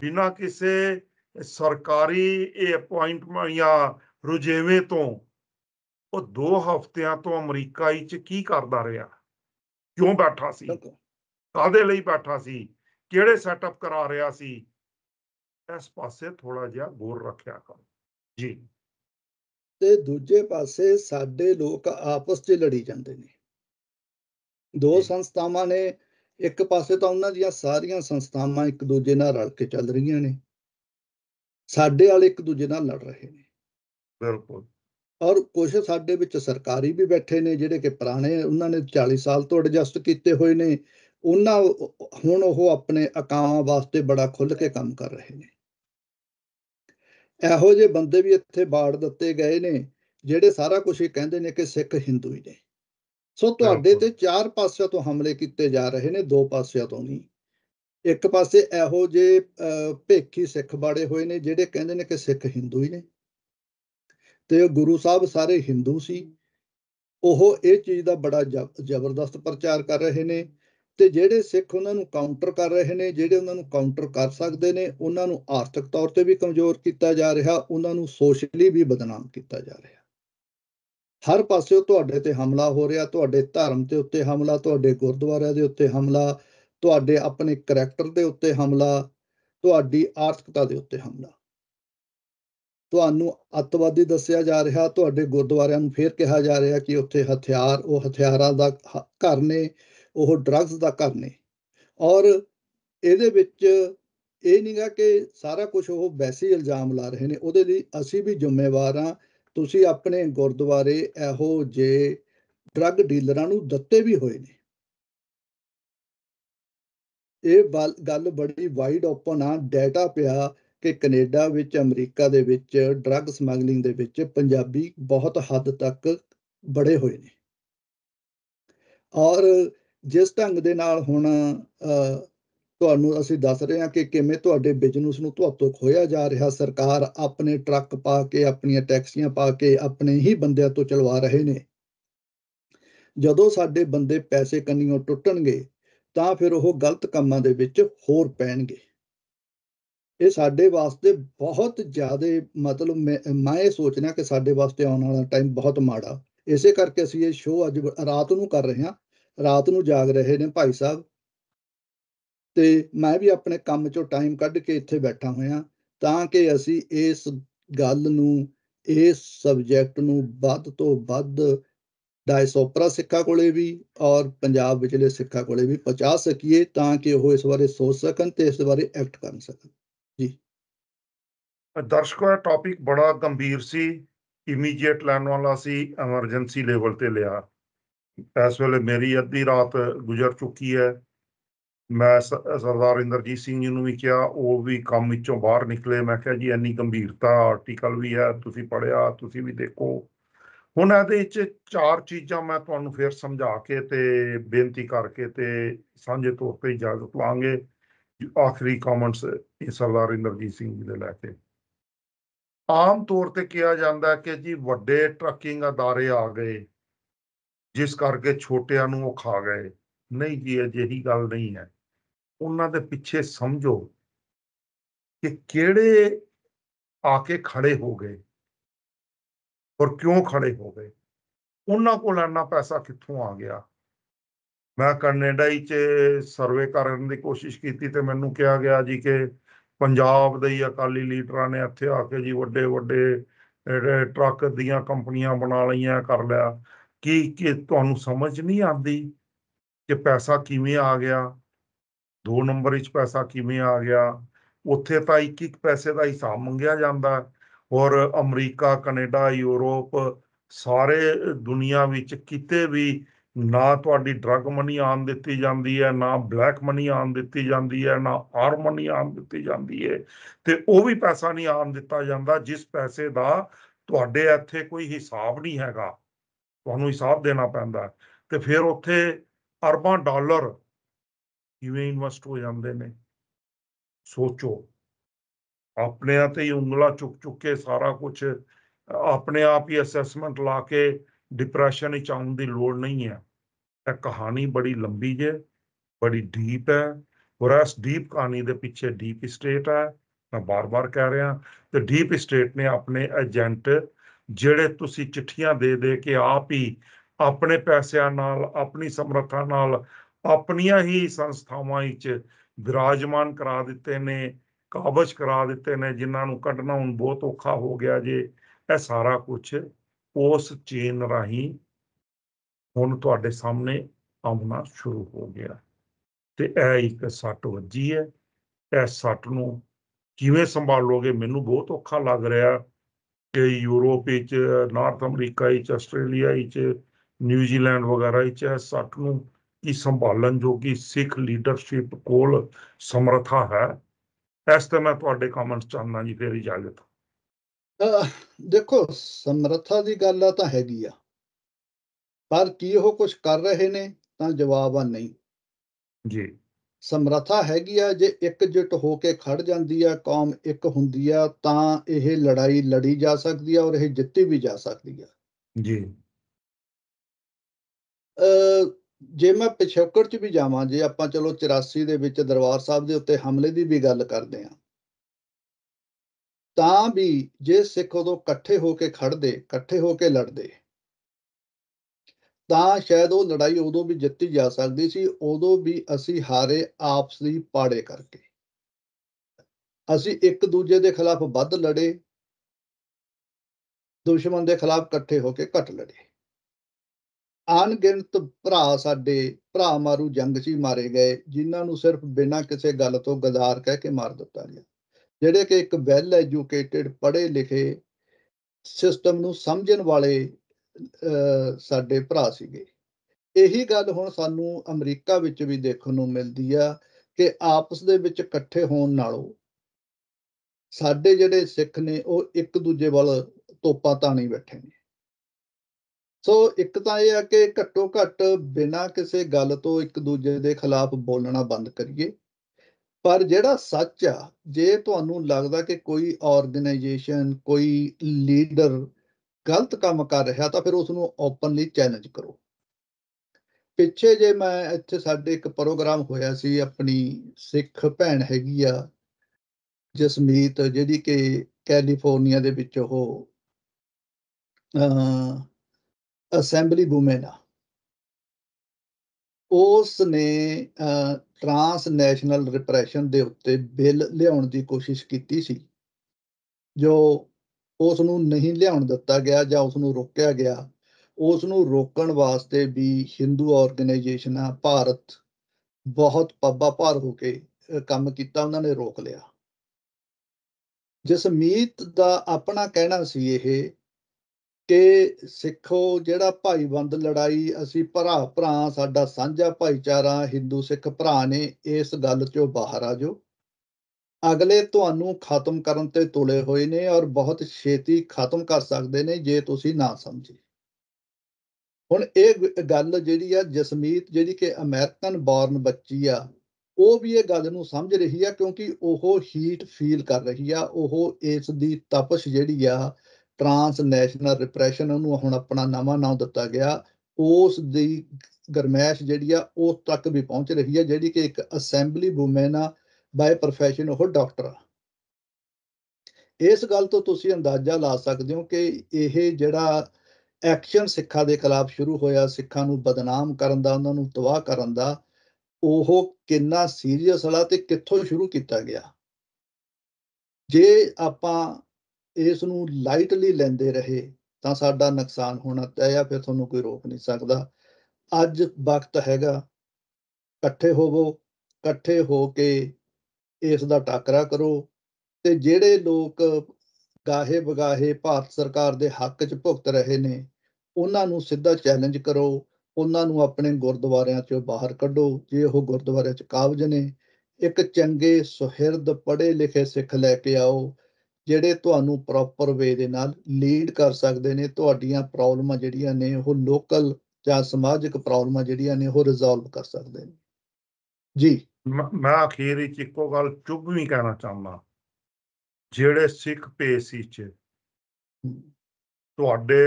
ਬਿਨਾਂ ਕਿਸੇ ਸਰਕਾਰੀ ਇਹ ਅਪਾਇੰਟਮੈਂਟ ਜਾਂ ਰੁਝੇਵੇਂ ਤੋਂ ਉਹ 2 ਹਫ਼ਤਿਆਂ ਤੋਂ ਅਮਰੀਕਾ ਵਿੱਚ ਕੀ ਕਰਦਾ ਰਿਹਾ ਕਿਉਂ ਬੈਠਾ ਸੀ ਕਾਦੇ ਲਈ ਬੈਠਾ ਸੀ ਕਿਹੜੇ ਸੈਟਅਪ ਕਰਾ ਰਿਹਾ ਸੀ ਇਸ ਪਾਸੇ ਥੋੜਾ ਜਿਹਾ ਗੌਰ ਰੱਖਿਆ ਕਰੋ ਜੀ ਤੇ ਦੂਜੇ ਪਾਸੇ ਸਾਡੇ ਲੋਕ ਆਪਸ 'ਚ ਲੜੀ ਜਾਂਦੇ ਨੇ ਦੋ ਸੰਸਥਾਵਾਂ ਨੇ ਇੱਕ ਪਾਸੇ ਤਾਂ ਉਹਨਾਂ ਦੀਆਂ ਸਾਰੀਆਂ ਸੰਸਥਾਵਾਂ ਇੱਕ ਦੂਜੇ ਨਾਲ ਰਲ ਕੇ ਚੱਲ ਰਹੀਆਂ ਨੇ ਸਾਡੇ ਵਾਲੇ ਇੱਕ ਦੂਜੇ ਨਾਲ ਲੜ ਰਹੇ ਨੇ ਬਿਲਕੁਲ ਔਰ ਕੁਝ ਸਾਡੇ ਵਿੱਚ ਸਰਕਾਰੀ ਵੀ ਬੈਠੇ ਨੇ ਜਿਹੜੇ ਕਿ ਪੁਰਾਣੇ ਉਹਨਾਂ ਨੇ 40 ਸਾਲ ਤੋਂ ਐਡਜਸਟ ਕੀਤੇ ਹੋਏ ਨੇ ਉਹਨਾਂ ਹੁਣ ਉਹ ਆਪਣੇ ਅਕਾਵਾਂ ਵਾਸਤੇ ਬੜਾ ਖੁੱਲ ਕੇ ਕੰਮ ਕਰ ਰਹੇ ਨੇ ਇਹੋ ਜਿਹੇ ਬੰਦੇ ਵੀ ਇੱਥੇ ਬਾੜ ਦਿੱਤੇ ਗਏ ਨੇ ਜਿਹੜੇ ਸਾਰਾ ਕੁਝ ਇਹ ਕਹਿੰਦੇ ਨੇ ਕਿ ਸਿੱਖ ਹਿੰਦੂ ਹੀ ਨੇ ਸੋ ਤੁਹਾਡੇ ਤੇ ਚਾਰ ਪਾਸਿਆਂ ਤੋਂ ਹਮਲੇ ਕੀਤੇ ਜਾ ਰਹੇ ਨੇ ਦੋ ਪਾਸਿਆਂ ਤੋਂ ਨਹੀਂ ਇੱਕ ਪਾਸੇ ਇਹੋ ਜੇ ਭੇਖੀ ਸਿੱਖ ਬਾੜੇ ਹੋਏ ਨੇ ਜਿਹੜੇ ਕਹਿੰਦੇ ਨੇ ਕਿ ਸਿੱਖ ਹਿੰਦੂ ਹੀ ਨੇ ਤੇ ਗੁਰੂ ਸਾਹਿਬ ਸਾਰੇ ਹਿੰਦੂ ਸੀ ਉਹ ਇਹ ਚੀਜ਼ ਦਾ ਬੜਾ ਜ਼ਬਰਦਸਤ ਪ੍ਰਚਾਰ ਕਰ ਰਹੇ ਨੇ ਤੇ ਜਿਹੜੇ ਸਿੱਖ ਉਹਨਾਂ ਨੂੰ ਕਾਊਂਟਰ ਕਰ ਰਹੇ ਨੇ ਜਿਹੜੇ ਉਹਨਾਂ ਨੂੰ ਕਾਊਂਟਰ ਕਰ ਸਕਦੇ ਨੇ ਉਹਨਾਂ ਨੂੰ ਆਰਥਿਕ ਤੌਰ ਤੇ ਵੀ ਕਮਜ਼ੋਰ ਕੀਤਾ ਜਾ ਰਿਹਾ ਉਹਨਾਂ ਨੂੰ ਸੋਸ਼ਲੀ ਵੀ ਬਦਨਾਮ ਕੀਤਾ ਜਾ ਰਿਹਾ ਹਰ ਪਾਸੇ ਤੁਹਾਡੇ ਤੇ ਹਮਲਾ ਹੋ ਰਿਹਾ ਤੁਹਾਡੇ ਧਰਮ ਤੇ ਉੱਤੇ ਹਮਲਾ ਤੁਹਾਡੇ ਗੁਰਦੁਆਰਿਆਂ ਦੇ ਉੱਤੇ ਹਮਲਾ ਤੁਹਾਡੇ ਆਪਣੇ ਕੈਰੈਕਟਰ ਦੇ ਉੱਤੇ ਹਮਲਾ ਤੁਹਾਡੀ ਆਰਥਿਕਤਾ ਦੇ ਉੱਤੇ ਹਮਲਾ ਤੁਹਾਨੂੰ ਅਤਵਾਦੀ ਦੱਸਿਆ ਜਾ ਰਿਹਾ ਤੁਹਾਡੇ ਗੁਰਦੁਆਰਿਆਂ ਨੂੰ ਫੇਰ ਕਿਹਾ ਜਾ ਰਿਹਾ ਕਿ ਉੱਥੇ ਹਥਿਆਰ ਉਹ ਹਥਿਆਰਾਂ ਦਾ ਘਰ ਨੇ ਉਹ ਡਰੱਗਸ ਦਾ ਘਰ ਨੇ ਔਰ ਇਹਦੇ ਵਿੱਚ ਇਹ ਨਹੀਂਗਾ ਕਿ ਸਾਰਾ ਕੁਝ ਉਹ ਵੈਸੇ ਇਲਜ਼ਾਮ ਲਾ ਰਹੇ ਨੇ ਉਹਦੇ ਲਈ ਅਸੀਂ ਵੀ ਜ਼ਿੰਮੇਵਾਰ ਆ ਤੁਸੀਂ ਆਪਣੇ ਗੁਰਦੁਆਰੇ ਇਹੋ ਜੇ ਡਰੱਗ ਡੀਲਰਾਂ ਨੂੰ ਦਿੱਤੇ ਵੀ ਹੋਏ ਨੇ ਇਹ ਗੱਲ ਬੜੀ ਵਾਈਡ ਓਪਨ ਆ ਡਾਟਾ ਪਿਆ ਕਿ ਕੈਨੇਡਾ ਵਿੱਚ ਅਮਰੀਕਾ ਦੇ ਵਿੱਚ ਡਰੱਗ ਸਮਗਲਿੰਗ ਦੇ ਵਿੱਚ ਪੰਜਾਬੀ ਬਹੁਤ ਹੱਦ ਤੱਕ ਬੜੇ ਹੋਏ ਨੇ ਔਰ ਜਿਸ ਢੰਗ ਦੇ ਨਾਲ ਹੁਣ ਤੁਹਾਨੂੰ ਅਸੀਂ ਦੱਸ ਰਹੇ ਹਾਂ ਕਿ ਕਿਵੇਂ ਤੁਹਾਡੇ ਬਿਜ਼ਨਸ ਨੂੰ ਤੁਹਾਤੋਂ ਖੋਇਆ ਜਾ ਰਿਹਾ ਸਰਕਾਰ ਆਪਣੇ ਟਰੱਕ ਪਾ ਕੇ ਆਪਣੀਆਂ ਟੈਕਸੀਆਂ ਪਾ ਕੇ ਆਪਣੇ ਹੀ ਬੰਦਿਆਂ ਤੋਂ ਚਲਵਾ ਰਹੇ ਨੇ ਜਦੋਂ ਸਾਡੇ ਬੰਦੇ ਪੈਸੇ ਕੰਨੀਓ ਟੁੱਟਣਗੇ ਤਾਂ ਫਿਰ ਉਹ ਗਲਤ ਕੰਮਾਂ ਦੇ ਵਿੱਚ ਹੋਰ ਪੈਣਗੇ ਇਹ ਸਾਡੇ ਵਾਸਤੇ ਬਹੁਤ ਜ਼ਿਆਦਾ ਮਤਲਬ ਮੈਂ ਇਹ ਸੋਚਣਾ ਕਿ ਸਾਡੇ ਵਾਸਤੇ ਆਉਣ ਵਾਲਾ ਟਾਈਮ ਬਹੁਤ ਮਾੜਾ ਇਸੇ ਕਰਕੇ ਅਸੀਂ ਇਹ ਸ਼ੋਅ ਅੱਜ ਰਾਤ ਨੂੰ ਕਰ ਰਹੇ ਹਾਂ ਰਾਤ ਨੂੰ ਜਾਗ ਰਹੇ ਨੇ ਭਾਈ ਸਾਹਿਬ ਤੇ ਮੈਂ ਵੀ ਆਪਣੇ ਕੰਮ ਚੋਂ ਟਾਈਮ ਕੱਢ ਕੇ ਇੱਥੇ ਬੈਠਾ ਹੋਇਆ ਤਾਂ ਕਿ ਅਸੀਂ ਇਸ ਗੱਲ ਨੂੰ ਇਸ ਸਬਜੈਕਟ ਨੂੰ ਵੱਧ ਤੋਂ ਵੱਧ ਡਾਇਸੋਪਰਾ ਸਿੱਖਾ ਕੋਲੇ ਵੀ ਔਰ ਪੰਜਾਬ ਵਿਚਲੇ ਸਿੱਖਾ ਕੋਲੇ ਵੀ ਪਹੁੰਚਾ ਸਕੀਏ ਤਾਂ ਕਿ ਉਹ ਇਸ ਬਾਰੇ ਸੋਚ ਸਕਣ ਤੇ ਇਸ ਬਾਰੇ ਐਕਟ ਕਰ ਸਕਣ ਜੀ ਦਰਸ਼ਕੋ ਇਹ ਟੌਪਿਕ ਬੜਾ ਗੰਭੀਰ ਸੀ ਇਮੀਡੀਏਟ ਲੈਣ ਵਾਲਾ ਸੀ ਐਮਰਜੈਂਸੀ ਲੈਵਲ ਤੇ ਲਿਆ ਇਸ ਵੇਲੇ ਮੇਰੀ ਅੱਧੀ ਰਾਤ ਗੁਜ਼ਰ ਚੁੱਕੀ ਹੈ ਮੈਂ ਸਰਦਾਰ ਇੰਦਰਜੀਤ ਸਿੰਘ ਜੀ ਨੂੰ ਵੀ ਕਿਹਾ ਉਹ ਵੀ ਕੰਮ ਵਿੱਚੋਂ ਬਾਹਰ ਨਿਕਲੇ ਮੈਂ ਕਿਹਾ ਜੀ ਇੰਨੀ ਗੰਭੀਰਤਾ ਆਰਟੀਕਲ ਵੀ ਹੈ ਤੁਸੀਂ ਪੜਿਆ ਤੁਸੀਂ ਵੀ ਦੇਖੋ ਹੁਣ ਇਹਦੇ ਵਿੱਚ ਚਾਰ ਚੀਜ਼ਾਂ ਮੈਂ ਤੁਹਾਨੂੰ ਫੇਰ ਸਮਝਾ ਕੇ ਤੇ ਬੇਨਤੀ ਕਰਕੇ ਤੇ ਸਾਂਝੇ ਤੌਰ ਤੇ ਇਜਾਜ਼ਤ ਲਾਂਗੇ ਆਖਰੀ ਕਮੈਂਟਸ ਇਹ ਸਰਦਾਰ ਇੰਦਰਜੀਤ ਸਿੰਘ ਜੀ ਦੇ ਲੈ ਕੇ ਆਮ ਤੌਰ ਤੇ ਕਿਹਾ ਜਾਂਦਾ ਕਿ ਜੀ ਵੱਡੇ ਟਰੱਕਿੰਗ ਅਦਾਰੇ ਆ ਗਏ ਜਿਸ ਕਰਕੇ ਛੋਟਿਆਂ ਨੂੰ ਉਹ ਖਾ ਗਏ ਨਹੀਂ ਜੀ ਅਜਿਹੀ ਗੱਲ ਨਹੀਂ ਹੈ ਉਹਨਾਂ ਦੇ ਪਿੱਛੇ ਸਮਝੋ ਕਿ ਕਿਹੜੇ ਆ ਕੇ ਖੜੇ ਹੋ ਗਏ ਔਰ ਕਿਉਂ ਖੜੇ ਹੋ ਗਏ ਉਹਨਾਂ ਕੋਲ ਇੰਨਾ ਪੈਸਾ ਕਿੱਥੋਂ ਆ ਗਿਆ ਮੈਂ ਕੈਨੇਡਾ ਹੀ 'ਚ ਸਰਵੇ ਕਰਨ ਦੀ ਕੋਸ਼ਿਸ਼ ਕੀਤੀ ਤੇ ਮੈਨੂੰ ਕਿਹਾ ਗਿਆ ਜੀ ਕਿ ਪੰਜਾਬ ਦੇ ਹੀ ਅਕਾਲੀ ਲੀਡਰਾਂ ਨੇ ਇੱਥੇ ਆ ਕੇ ਜੀ ਵੱਡੇ ਵੱਡੇ ਟਰੱਕ ਦੀਆਂ ਕੰਪਨੀਆਂ ਬਣਾ ਲਈਆਂ ਕਰ ਲਿਆ ਕੀ ਕਿ ਤੁਹਾਨੂੰ ਸਮਝ ਨਹੀਂ ਆਉਂਦੀ ਕਿ ਪੈਸਾ ਕਿਵੇਂ ਆ ਗਿਆ ਦੋ ਨੰਬਰ ਵਿੱਚ ਪੈਸਾ ਕਿਵੇਂ ਆ ਗਿਆ ਉੱਥੇ ਤਾਂ ਇੱਕ ਇੱਕ ਪੈਸੇ ਦਾ ਹਿਸਾਬ ਮੰਗਿਆ ਜਾਂਦਾ ਔਰ ਅਮਰੀਕਾ ਕੈਨੇਡਾ ਯੂਰਪ ਸਾਰੇ ਦੁਨੀਆ ਵਿੱਚ ਕਿਤੇ ਵੀ ਨਾ ਤੁਹਾਡੀ ਡਰਗ ਮਨੀ ਆਨ ਦਿੱਤੀ ਜਾਂਦੀ ਹੈ ਨਾ ਬਲੈਕ ਮਨੀ ਆਨ ਦਿੱਤੀ ਜਾਂਦੀ ਹੈ ਨਾ ਆਰ ਮਨੀ ਆਨ ਦਿੱਤੀ ਜਾਂਦੀ ਹੈ ਤੇ ਉਹ ਵੀ ਪੈਸਾ ਨਹੀਂ ਆਨ ਦਿੱਤਾ ਜਾਂਦਾ ਜਿਸ ਪੈਸੇ ਦਾ ਤੁਹਾਡੇ ਇੱਥੇ ਕੋਈ ਹਿਸਾਬ ਨਹੀਂ ਹੈਗਾ ਤੁਹਾਨੂੰ ਹਿਸਾਬ ਦੇਣਾ ਪੈਂਦਾ ਤੇ ਫਿਰ ਉੱਥੇ ਅਰਬਾਂ ਡਾਲਰ ਕਿਵੇਂ ਇਨਵੈਸਟ ਹੋ ਜਾਂਦੇ ਨੇ ਸੋਚੋ ਆਪਣੇ ਆ ਤੇ ਹੀ ਉਂਗਲਾ ਚੁੱਕ ਚੁੱਕ ਕੇ ਸਾਰਾ ਕੁਝ ਆਪਣੇ ਆਪ ਹੀ ਅਸੈਸਮੈਂਟ ਲਾ ਕੇ ਡਿਪਰੈਸ਼ਨ ਵਿੱਚ ਆਉਣ ਦੀ ਲੋੜ ਨਹੀਂ ਹੈ ਤਾਂ ਕਹਾਣੀ ਬੜੀ ਲੰਬੀ ਜੇ ਬੜੀ ਡੀਪ ਹੈ ਔਰ ਇਸ ਡੀਪ ਕਹਾਣੀ ਦੇ ਪਿੱਛੇ ਡੀਪ ਸਟੇਟ ਹੈ ਮੈਂ ਬਾਰ-ਬਾਰ ਕਹਿ ਰਿਹਾ ਤੇ ਡੀਪ ਸਟੇਟ ਨੇ ਆਪਣੇ ਏਜੰਟ ਜਿਹੜੇ ਤੁਸੀਂ ਚਿੱਠੀਆਂ ਦੇ ਦੇ ਕੇ ਆਪ ਹੀ ਆਪਣੇ ਪੈਸਿਆਂ ਨਾਲ ਆਪਣੀ ਸਮਰੱਥਾ ਨਾਲ ਆਪਣੀਆਂ ਹੀ ਸੰਸਥਾਵਾਂ ਵਿੱਚ ਵਿਰਾਜਮਾਨ ਕਰਾ ਦਿੱਤੇ ਨੇ ਕਾਬਜ ਕਰਾ ਦਿੱਤੇ ਨੇ ਜਿਨ੍ਹਾਂ ਨੂੰ ਕੱਢਣਾ ਹੁਣ ਬਹੁਤ ਔਖਾ ਹੋ ਗਿਆ ਜੇ ਇਹ ਸਾਰਾ ਕੁਝ ਉਸ ਚੇਨ ਰਾਹੀਂ ਹੁਣ ਤੁਹਾਡੇ ਸਾਹਮਣੇ ਆਉਣਾ ਸ਼ੁਰੂ ਹੋ ਗਿਆ ਤੇ ਇਹ ਇੱਕ ਸੱਟ ਵੱਜੀ ਹੈ ਇਹ ਸੱਟ ਨੂੰ ਕਿਵੇਂ ਸੰਭਾਲੋਗੇ ਮੈਨੂੰ ਬਹੁਤ ਔਖਾ ਲੱਗ ਰਿਹਾ ਯੂਰਪ ਵਿੱਚ ਨਾਰਥ ਅਮਰੀਕਾ ਵਿੱਚ ਆਸਟ੍ਰੇਲੀਆ ਵਿੱਚ ਨਿਊਜ਼ੀਲੈਂਡ ਵਗੈਰਾ ਵਿੱਚ ਇਹ ਸੱਟ ਨੂੰ ਕੀ ਸੰਭਾਲਣ ਜੋਗੀ ਸਿੱਖ ਲੀਡਰਸ਼ਿਪ ਕੋਲ ਸਮਰੱਥਾ ਹੈ ਇਸ ਤੇ ਮੈਂ ਤੁਹਾਡੇ ਕਮੈਂਟਸ ਚਾਹਨਾ ਜੀ ਫੇਰ ਇਜਾਜ਼ਤ ਦੇਖੋ ਸਮਰੱਥਾ ਦੀ ਗੱਲ ਆ ਤਾਂ ਹੈਗੀ ਆ ਪਰ ਕੀ ਉਹ ਕੁਝ ਕਰ ਰਹੇ ਨੇ ਤਾਂ ਜਵਾਬ ਆ ਨਹੀਂ ਜੀ ਸਮਰੱਥਾ ਹੈਗੀ ਆ ਜੇ ਇਕਜੁੱਟ ਹੋ ਕੇ ਖੜ ਜਾਂਦੀ ਆ ਕੌਮ ਇੱਕ ਹੁੰਦੀ ਆ ਤਾਂ ਇਹ ਲੜਾਈ ਲੜੀ ਜਾ ਸਕਦੀ ਆ ਔਰ ਇਹ ਜਿੱਤੀ ਵੀ ਜਾ ਸਕਦੀ ਆ ਜੀ ਅ ਜੇ ਮੈਂ ਪਿਛੋਕੜ ਚ ਵੀ ਜਾਵਾਂ ਜੇ ਆਪਾਂ ਚਲੋ 84 ਦੇ ਵਿੱਚ ਦਰਬਾਰ ਸਾਹਿਬ ਦੇ ਉੱਤੇ ਹਮਲੇ ਦੀ ਵੀ ਗੱਲ ਕਰਦੇ ਆ ਤਾਂ ਵੀ ਜੇ ਸਿੱਖ ਉਦੋਂ ਇਕੱਠੇ ਹੋ ਕੇ ਖੜਦੇ ਇਕੱਠੇ ਹੋ ਕੇ ਲੜਦੇ ਤਾਂ ਸ਼ਾਇਦ ਉਹ ਲੜਾਈ ਉਦੋਂ ਵੀ ਜਿੱਤੀ ਜਾ ਸਕਦੀ ਸੀ ਉਦੋਂ ਵੀ ਅਸੀਂ ਹਾਰੇ ਆਪਸੀ ਪਾੜੇ ਕਰਕੇ ਅਸੀਂ ਇੱਕ ਦੂਜੇ ਦੇ ਖਿਲਾਫ ਵੱਧ ਲੜੇ ਦੁਸ਼ਮਣ ਦੇ ਖਿਲਾਫ ਇਕੱਠੇ ਹੋ ਕੇ ਘਟ ਲੜੇ ਅਣਗਿਣਤ ਭਰਾ ਸਾਡੇ ਭਰਾ ਮਾਰੂ ਜੰਗ 'ਚ ਹੀ ਮਾਰੇ ਗਏ ਜਿਨ੍ਹਾਂ ਨੂੰ ਸਿਰਫ ਬਿਨਾਂ ਕਿਸੇ ਗੱਲ ਤੋਂ ਗਦਾਰ ਕਹਿ ਕੇ ਮਾਰ ਦਿੱਤਾ ਗਿਆ ਜਿਹੜੇ ਕਿ ਇੱਕ ਵੈਲ ਐਜੂਕੇਟਿਡ ਪੜ੍ਹੇ ਲਿਖੇ ਸਿਸਟਮ ਨੂੰ ਸਮਝਣ ਵਾਲੇ ਸਾਡੇ ਭਰਾ ਸੀਗੇ ਇਹੀ ਗੱਲ ਹੁਣ ਸਾਨੂੰ ਅਮਰੀਕਾ ਵਿੱਚ ਵੀ ਦੇਖਣ ਨੂੰ ਮਿਲਦੀ ਆ ਕਿ ਆਪਸ ਦੇ ਵਿੱਚ ਇਕੱਠੇ ਹੋਣ ਨਾਲੋਂ ਸਾਡੇ ਜਿਹੜੇ ਸਿੱਖ ਨੇ ਉਹ ਇੱਕ ਦੂਜੇ ਵੱਲ ਤੋਪਾਂ ਤਾਣੀ ਬੈਠੇ ਨੇ ਸੋ ਇੱਕ ਤਾਂ ਇਹ ਆ ਕਿ ਘੱਟੋ ਘੱਟ ਬਿਨਾਂ ਕਿਸੇ ਗੱਲ ਤੋਂ ਇੱਕ ਦੂਜੇ ਦੇ ਖਿਲਾਫ ਬੋਲਣਾ ਬੰਦ ਕਰੀਏ ਪਰ ਜਿਹੜਾ ਸੱਚ ਆ ਜੇ ਤੁਹਾਨੂੰ ਲੱਗਦਾ ਕਿ ਕੋਈ ਆਰਗੇਨਾਈਜੇਸ਼ਨ ਕੋਈ ਲੀਡਰ ਗਲਤ ਕੰਮ ਕਰ ਰਿਹਾ ਤਾਂ ਫਿਰ ਉਸ ਨੂੰ ਓਪਨਲੀ ਚੈਲੰਜ ਕਰੋ ਪਿੱਛੇ ਜੇ ਮੈਂ ਇੱਥੇ ਸਾਡੇ ਇੱਕ ਪ੍ਰੋਗਰਾਮ ਹੋਇਆ ਸੀ ਆਪਣੀ ਸਿੱਖ ਭੈਣ ਹੈਗੀ ਆ ਜਸਮੀਤ ਜਿਹੜੀ ਕਿ ਕੈਲੀਫੋਰਨੀਆ ਦੇ ਵਿੱਚ ਉਹ ਅਸੈਂਬਲੀ ਵੂਮਨ ਆ ਉਸ ਨੇ ਟਰਾਂਸ ਨੈਸ਼ਨਲ ਰਿਪਰੈਸ਼ਨ ਦੇ ਉੱਤੇ ਬਿੱਲ ਲਿਆਉਣ ਦੀ ਕੋਸ਼ਿਸ਼ ਕੀਤੀ ਸੀ ਜੋ ਉਸ ਨੂੰ ਨਹੀਂ ਲਿਆਉਣ ਦਿੱਤਾ ਗਿਆ ਜਾਂ ਉਸ ਨੂੰ ਰੋਕਿਆ ਗਿਆ ਉਸ ਨੂੰ ਰੋਕਣ ਵਾਸਤੇ ਵੀ ਹਿੰਦੂ ਆਰਗੇਨਾਈਜੇਸ਼ਨਾਂ ਭਾਰਤ ਬਹੁਤ ਪੱਬਾ ਭਾਰ ਹੋ ਕੇ ਕੰਮ ਕੀਤਾ ਉਹਨਾਂ ਨੇ ਰੋਕ ਲਿਆ ਜਸਮੀਤ ਦਾ ਆਪਣਾ ਕਹਿਣਾ ਸੀ ਇਹ ਕਿ ਸਿੱਖੋ ਜਿਹੜਾ ਭਾਈਵੰਦ ਲੜਾਈ ਅਸੀਂ ਭਰਾ ਭਰਾ ਸਾਡਾ ਸਾਂਝਾ ਭਾਈਚਾਰਾ ਹਿੰਦੂ ਸਿੱਖ ਭਰਾ ਨੇ ਇਸ ਗੱਲ 'ਚੋਂ ਬਾਹਰ ਆ ਜਾਓ ਅਗਲੇ ਤੁਹਾਨੂੰ ਖਤਮ ਕਰਨ ਤੇ ਤੁਲੇ ਹੋਏ ਨੇ ਔਰ ਬਹੁਤ ਛੇਤੀ ਖਤਮ ਕਰ ਸਕਦੇ ਨੇ ਜੇ ਤੁਸੀਂ ਨਾ ਸਮਝੇ ਹੁਣ ਇਹ ਗੱਲ ਜਿਹੜੀ ਆ ਜਸਮੀਤ ਜਿਹੜੀ ਕਿ ਅਮਰੀਕਨ ਬੌਰਨ ਬੱਚੀ ਆ ਉਹ ਵੀ ਇਹ ਗੱਲ ਨੂੰ ਸਮਝ ਰਹੀ ਆ ਕਿਉਂਕਿ ਉਹ ਹੀਟ ਫੀਲ ਕਰ ਰਹੀ ਆ ਉਹ ਇਸ ਦੀ ਤਪਸ਼ ਜਿਹੜੀ ਆ ਨੈਸ਼ਨਲ ਰਿਪਰੈਸ਼ਨ ਉਹਨੂੰ ਹੁਣ ਆਪਣਾ ਨਵਾਂ ਨਾਮ ਦਿੱਤਾ ਗਿਆ ਉਸ ਦੀ ਗਰਮੈਸ਼ ਜਿਹੜੀ ਆ ਉਸ ਤੱਕ ਵੀ ਪਹੁੰਚ ਰਹੀ ਆ ਜਿਹੜੀ ਕਿ ਇੱਕ ਅਸੈਂਬਲੀ ਵੂਮੈਨ ਆ ਬਾਏ profession ਉਹ ਡਾਕਟਰ ਆ ਇਸ ਗੱਲ ਤੋਂ ਤੁਸੀਂ ਅੰਦਾਜ਼ਾ ਲਾ ਸਕਦੇ ਹੋ ਕਿ ਇਹ ਜਿਹੜਾ ਐਕਸ਼ਨ ਸਿੱਖਾਂ ਦੇ ਖਿਲਾਫ ਸ਼ੁਰੂ ਹੋਇਆ ਸਿੱਖਾਂ ਨੂੰ ਬਦਨਾਮ ਕਰਨ ਦਾ ਉਹਨਾਂ ਨੂੰ ਤਬਾਹ ਕਰਨ ਦਾ ਉਹ ਕਿੰਨਾ ਸੀਰੀਅਸ ਹਲਾ ਤੇ ਕਿੱਥੋਂ ਸ਼ੁਰੂ ਕੀਤਾ ਗਿਆ ਜੇ ਆਪਾਂ ਇਸ ਨੂੰ ਲਾਈਟਲੀ ਲੈਂਦੇ ਰਹੇ ਤਾਂ ਸਾਡਾ ਨੁਕਸਾਨ ਹੋਣਾ ਤੈਅ ਆ ਫਿਰ ਤੁਹਾਨੂੰ ਕੋਈ ਰੋਕ ਨਹੀਂ ਸਕਦਾ ਅੱਜ ਵਕਤ ਹੈਗਾ ਇਕੱਠੇ ਹੋਵੋ ਇਕੱਠੇ ਹੋ ਕੇ ਇਸ ਦਾ ਟਾਕਰਾ ਕਰੋ ਤੇ ਜਿਹੜੇ ਲੋਕ ਗਾਹੇ ਬਗਾਹੇ ਭਾਰਤ ਸਰਕਾਰ ਦੇ ਹੱਕ 'ਚ ਭੁਗਤ ਰਹੇ ਨੇ ਉਹਨਾਂ ਨੂੰ ਸਿੱਧਾ ਚੈਲੰਜ ਕਰੋ ਉਹਨਾਂ ਨੂੰ ਆਪਣੇ ਗੁਰਦੁਆਰਿਆਂ 'ਚੋਂ ਬਾਹਰ ਕੱਢੋ ਜੇ ਉਹ ਗੁਰਦੁਆਰਿਆਂ 'ਚ ਕਾਬਜ ਨੇ ਇੱਕ ਚੰਗੇ ਸੁਹਿਰਦ ਪੜ੍ਹੇ ਲਿਖੇ ਸਿੱਖ ਲੈ ਕੇ ਆਓ ਜਿਹੜੇ ਤੁਹਾਨੂੰ ਪ੍ਰੋਪਰ ਵੇ ਦੇ ਨਾਲ ਲੀਡ ਕਰ ਸਕਦੇ ਨੇ ਤੁਹਾਡੀਆਂ ਪ੍ਰੋਬਲਮਾਂ ਜਿਹੜੀਆਂ ਨੇ ਉਹ ਲੋਕਲ ਜਾਂ ਸਮਾਜਿਕ ਪ੍ਰੋਬਲਮਾਂ ਜਿਹੜੀਆਂ ਨੇ ਉਹ ਰਿਜ਼ੋਲਵ ਕਰ ਸਕਦੇ ਨੇ ਜੀ ਮੈਂ ਅਖੀਰ ਵਿੱਚ ਇੱਕੋ ਗੱਲ ਚੁੱਪ ਵੀ ਕਹਿਣਾ ਚਾਹੁੰਦਾ ਜਿਹੜੇ ਸਿੱਖ ਪੇਸੀ ਚ ਤੁਹਾਡੇ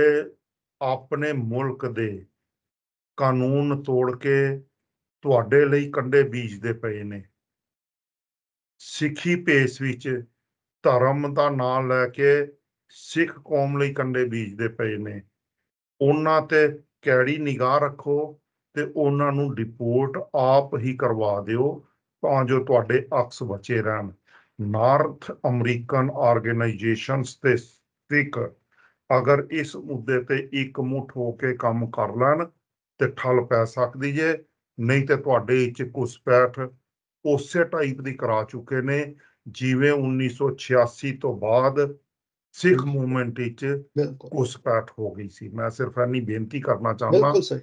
ਆਪਣੇ ਮੁਲਕ ਦੇ ਕਾਨੂੰਨ ਤੋੜ ਕੇ ਤੁਹਾਡੇ ਲਈ ਕੰਡੇ ਬੀਜਦੇ ਪਏ ਨੇ ਸਿੱਖੀ ਪੇਸ ਵਿੱਚ ਧਰਮ ਦਾ ਨਾਮ ਲੈ ਕੇ ਸਿੱਖ ਕੌਮ ਲਈ ਕੰਡੇ ਬੀਜਦੇ ਪਏ ਨੇ ਉਹਨਾਂ ਤੇ ਕੈੜੀ ਨਿਗਾਹ ਰੱਖੋ ਤੇ ਉਹਨਾਂ ਨੂੰ ਰਿਪੋਰਟ ਆਪ ਹੀ ਕਰਵਾ ਦਿਓ ਤਾਂ ਜੋ ਤੁਹਾਡੇ ਅਕਸ ਬਚੇ ਰਹਿਣ ਨਾਰਥ ਅਮਰੀਕਨ ਆਰਗੇਨਾਈਜੇਸ਼ਨਸ ਤੇ ਸਟਿਕ ਅਗਰ ਇਸ ਮੁੱਦੇ ਤੇ ਇੱਕ ਮੁੱਠ ਹੋ ਕੇ ਕੰਮ ਕਰ ਲੈਣ ਤੇ ਠੱਲ ਪੈ ਸਕਦੀ ਏ ਨਹੀਂ ਤੇ ਤੁਹਾਡੇ ਵਿੱਚ ਕੁਸਪੈਠ ਉਸੇ ਟਾਈਪ ਦੀ ਕਰਾ ਚੁੱਕੇ ਨੇ ਜਿਵੇਂ 1986 ਤੋਂ ਬਾਅਦ ਸਿੱਖ ਮੂਵਮੈਂਟ ਵਿੱਚ ਕੁਸਪੈਠ ਹੋ ਗਈ ਸੀ ਮੈਂ ਸਿਰਫ ਇੰਨੀ ਬੇਨਤੀ ਕਰਨਾ ਚਾਹੁੰਦਾ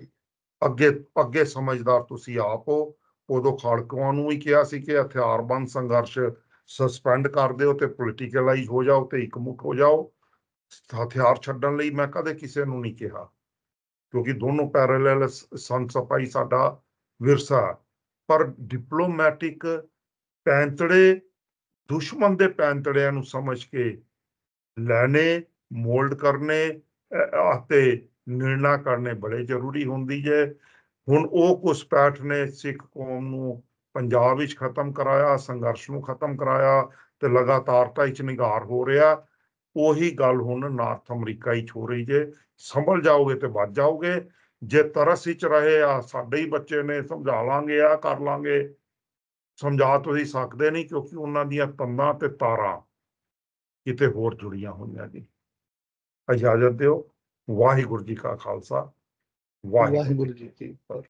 ਅੱਗੇ ਅੱਗੇ ਸਮਝਦਾਰ ਤੁਸੀਂ ਆਪ ਹੋ ਉਦੋਂ ਖੜਕਵਾਂ ਨੂੰ ਹੀ ਕਿਹਾ ਸੀ ਕਿ ਹਥਿਆਰਬੰਦ ਸੰਘਰਸ਼ ਸਸਪੈਂਡ ਕਰ ਦਿਓ ਤੇ ਪੋਲੀਟੀਕਲਾਈਜ਼ ਹੋ ਜਾਓ ਤੇ ਇਕਮੁੱਠ ਹੋ ਜਾਓ ਹਥਿਆਰ ਛੱਡਣ ਲਈ ਮੈਂ ਕਦੇ ਕਿਸੇ ਨੂੰ ਨਹੀਂ ਕਿਹਾ ਕਿਉਂਕਿ ਦੋਨੋਂ ਪੈਰਲਲ ਸੰਸਪਾਈ ਸਾਡਾ ਵਿਰਸਾ ਪਰ ਡਿਪਲੋਮੈਟਿਕ ਪੈਂਤੜੇ ਦੁਸ਼ਮਣ ਦੇ ਪੈਂਤੜਿਆਂ ਨੂੰ ਸਮਝ ਕੇ ਲੈਣੇ ਮੋਲਡ ਕਰਨੇ ਅਤੇ ਨਿਰਣਾ ਕਰਨੇ ਬੜੇ ਜ਼ਰੂਰੀ ਹੁੰਦੀ ਹੈ ਹੁਣ ਉਹ ਪਾਠ ਨੇ ਸਿੱਖ ਕੌਮ ਨੂੰ ਪੰਜਾਬ ਵਿੱਚ ਖਤਮ ਕਰਾਇਆ ਸੰਘਰਸ਼ ਨੂੰ ਖਤਮ ਕਰਾਇਆ ਤੇ ਲਗਾਤਾਰਤਾ ਵਿੱਚ ਨਿਗਾਰ ਹੋ ਰਿਹਾ ਉਹੀ ਗੱਲ ਹੁਣ ਨਾਰਥ ਅਮਰੀਕਾ ਵਿੱਚ ਹੋ ਰਹੀ ਜੇ ਸੰਭਲ ਜਾਓਗੇ ਤੇ ਵੱਜ ਜਾਓਗੇ ਜੇ ਤਰਸ ਵਿੱਚ ਰਹੇ ਆ ਸਾਡੇ ਹੀ ਬੱਚੇ ਨੇ ਸਮਝਾ ਲਾਂਗੇ ਆ ਕਰ ਲਾਂਗੇ ਸਮਝਾ ਤੁਸੀਂ ਸਕਦੇ ਨਹੀਂ ਕਿਉਂਕਿ ਉਹਨਾਂ ਦੀਆਂ ਤੰਨਾ ਤੇ ਤਾਰਾਂ ਕਿਤੇ ਹੋਰ ਜੁੜੀਆਂ ਹੋਈਆਂ ਜੀ ਇਜਾਜ਼ਤ ਦਿਓ ਵਾਹਿਗੁਰੂ ਜੀ ਕਾ ਖਾਲਸਾ Vai. Vai.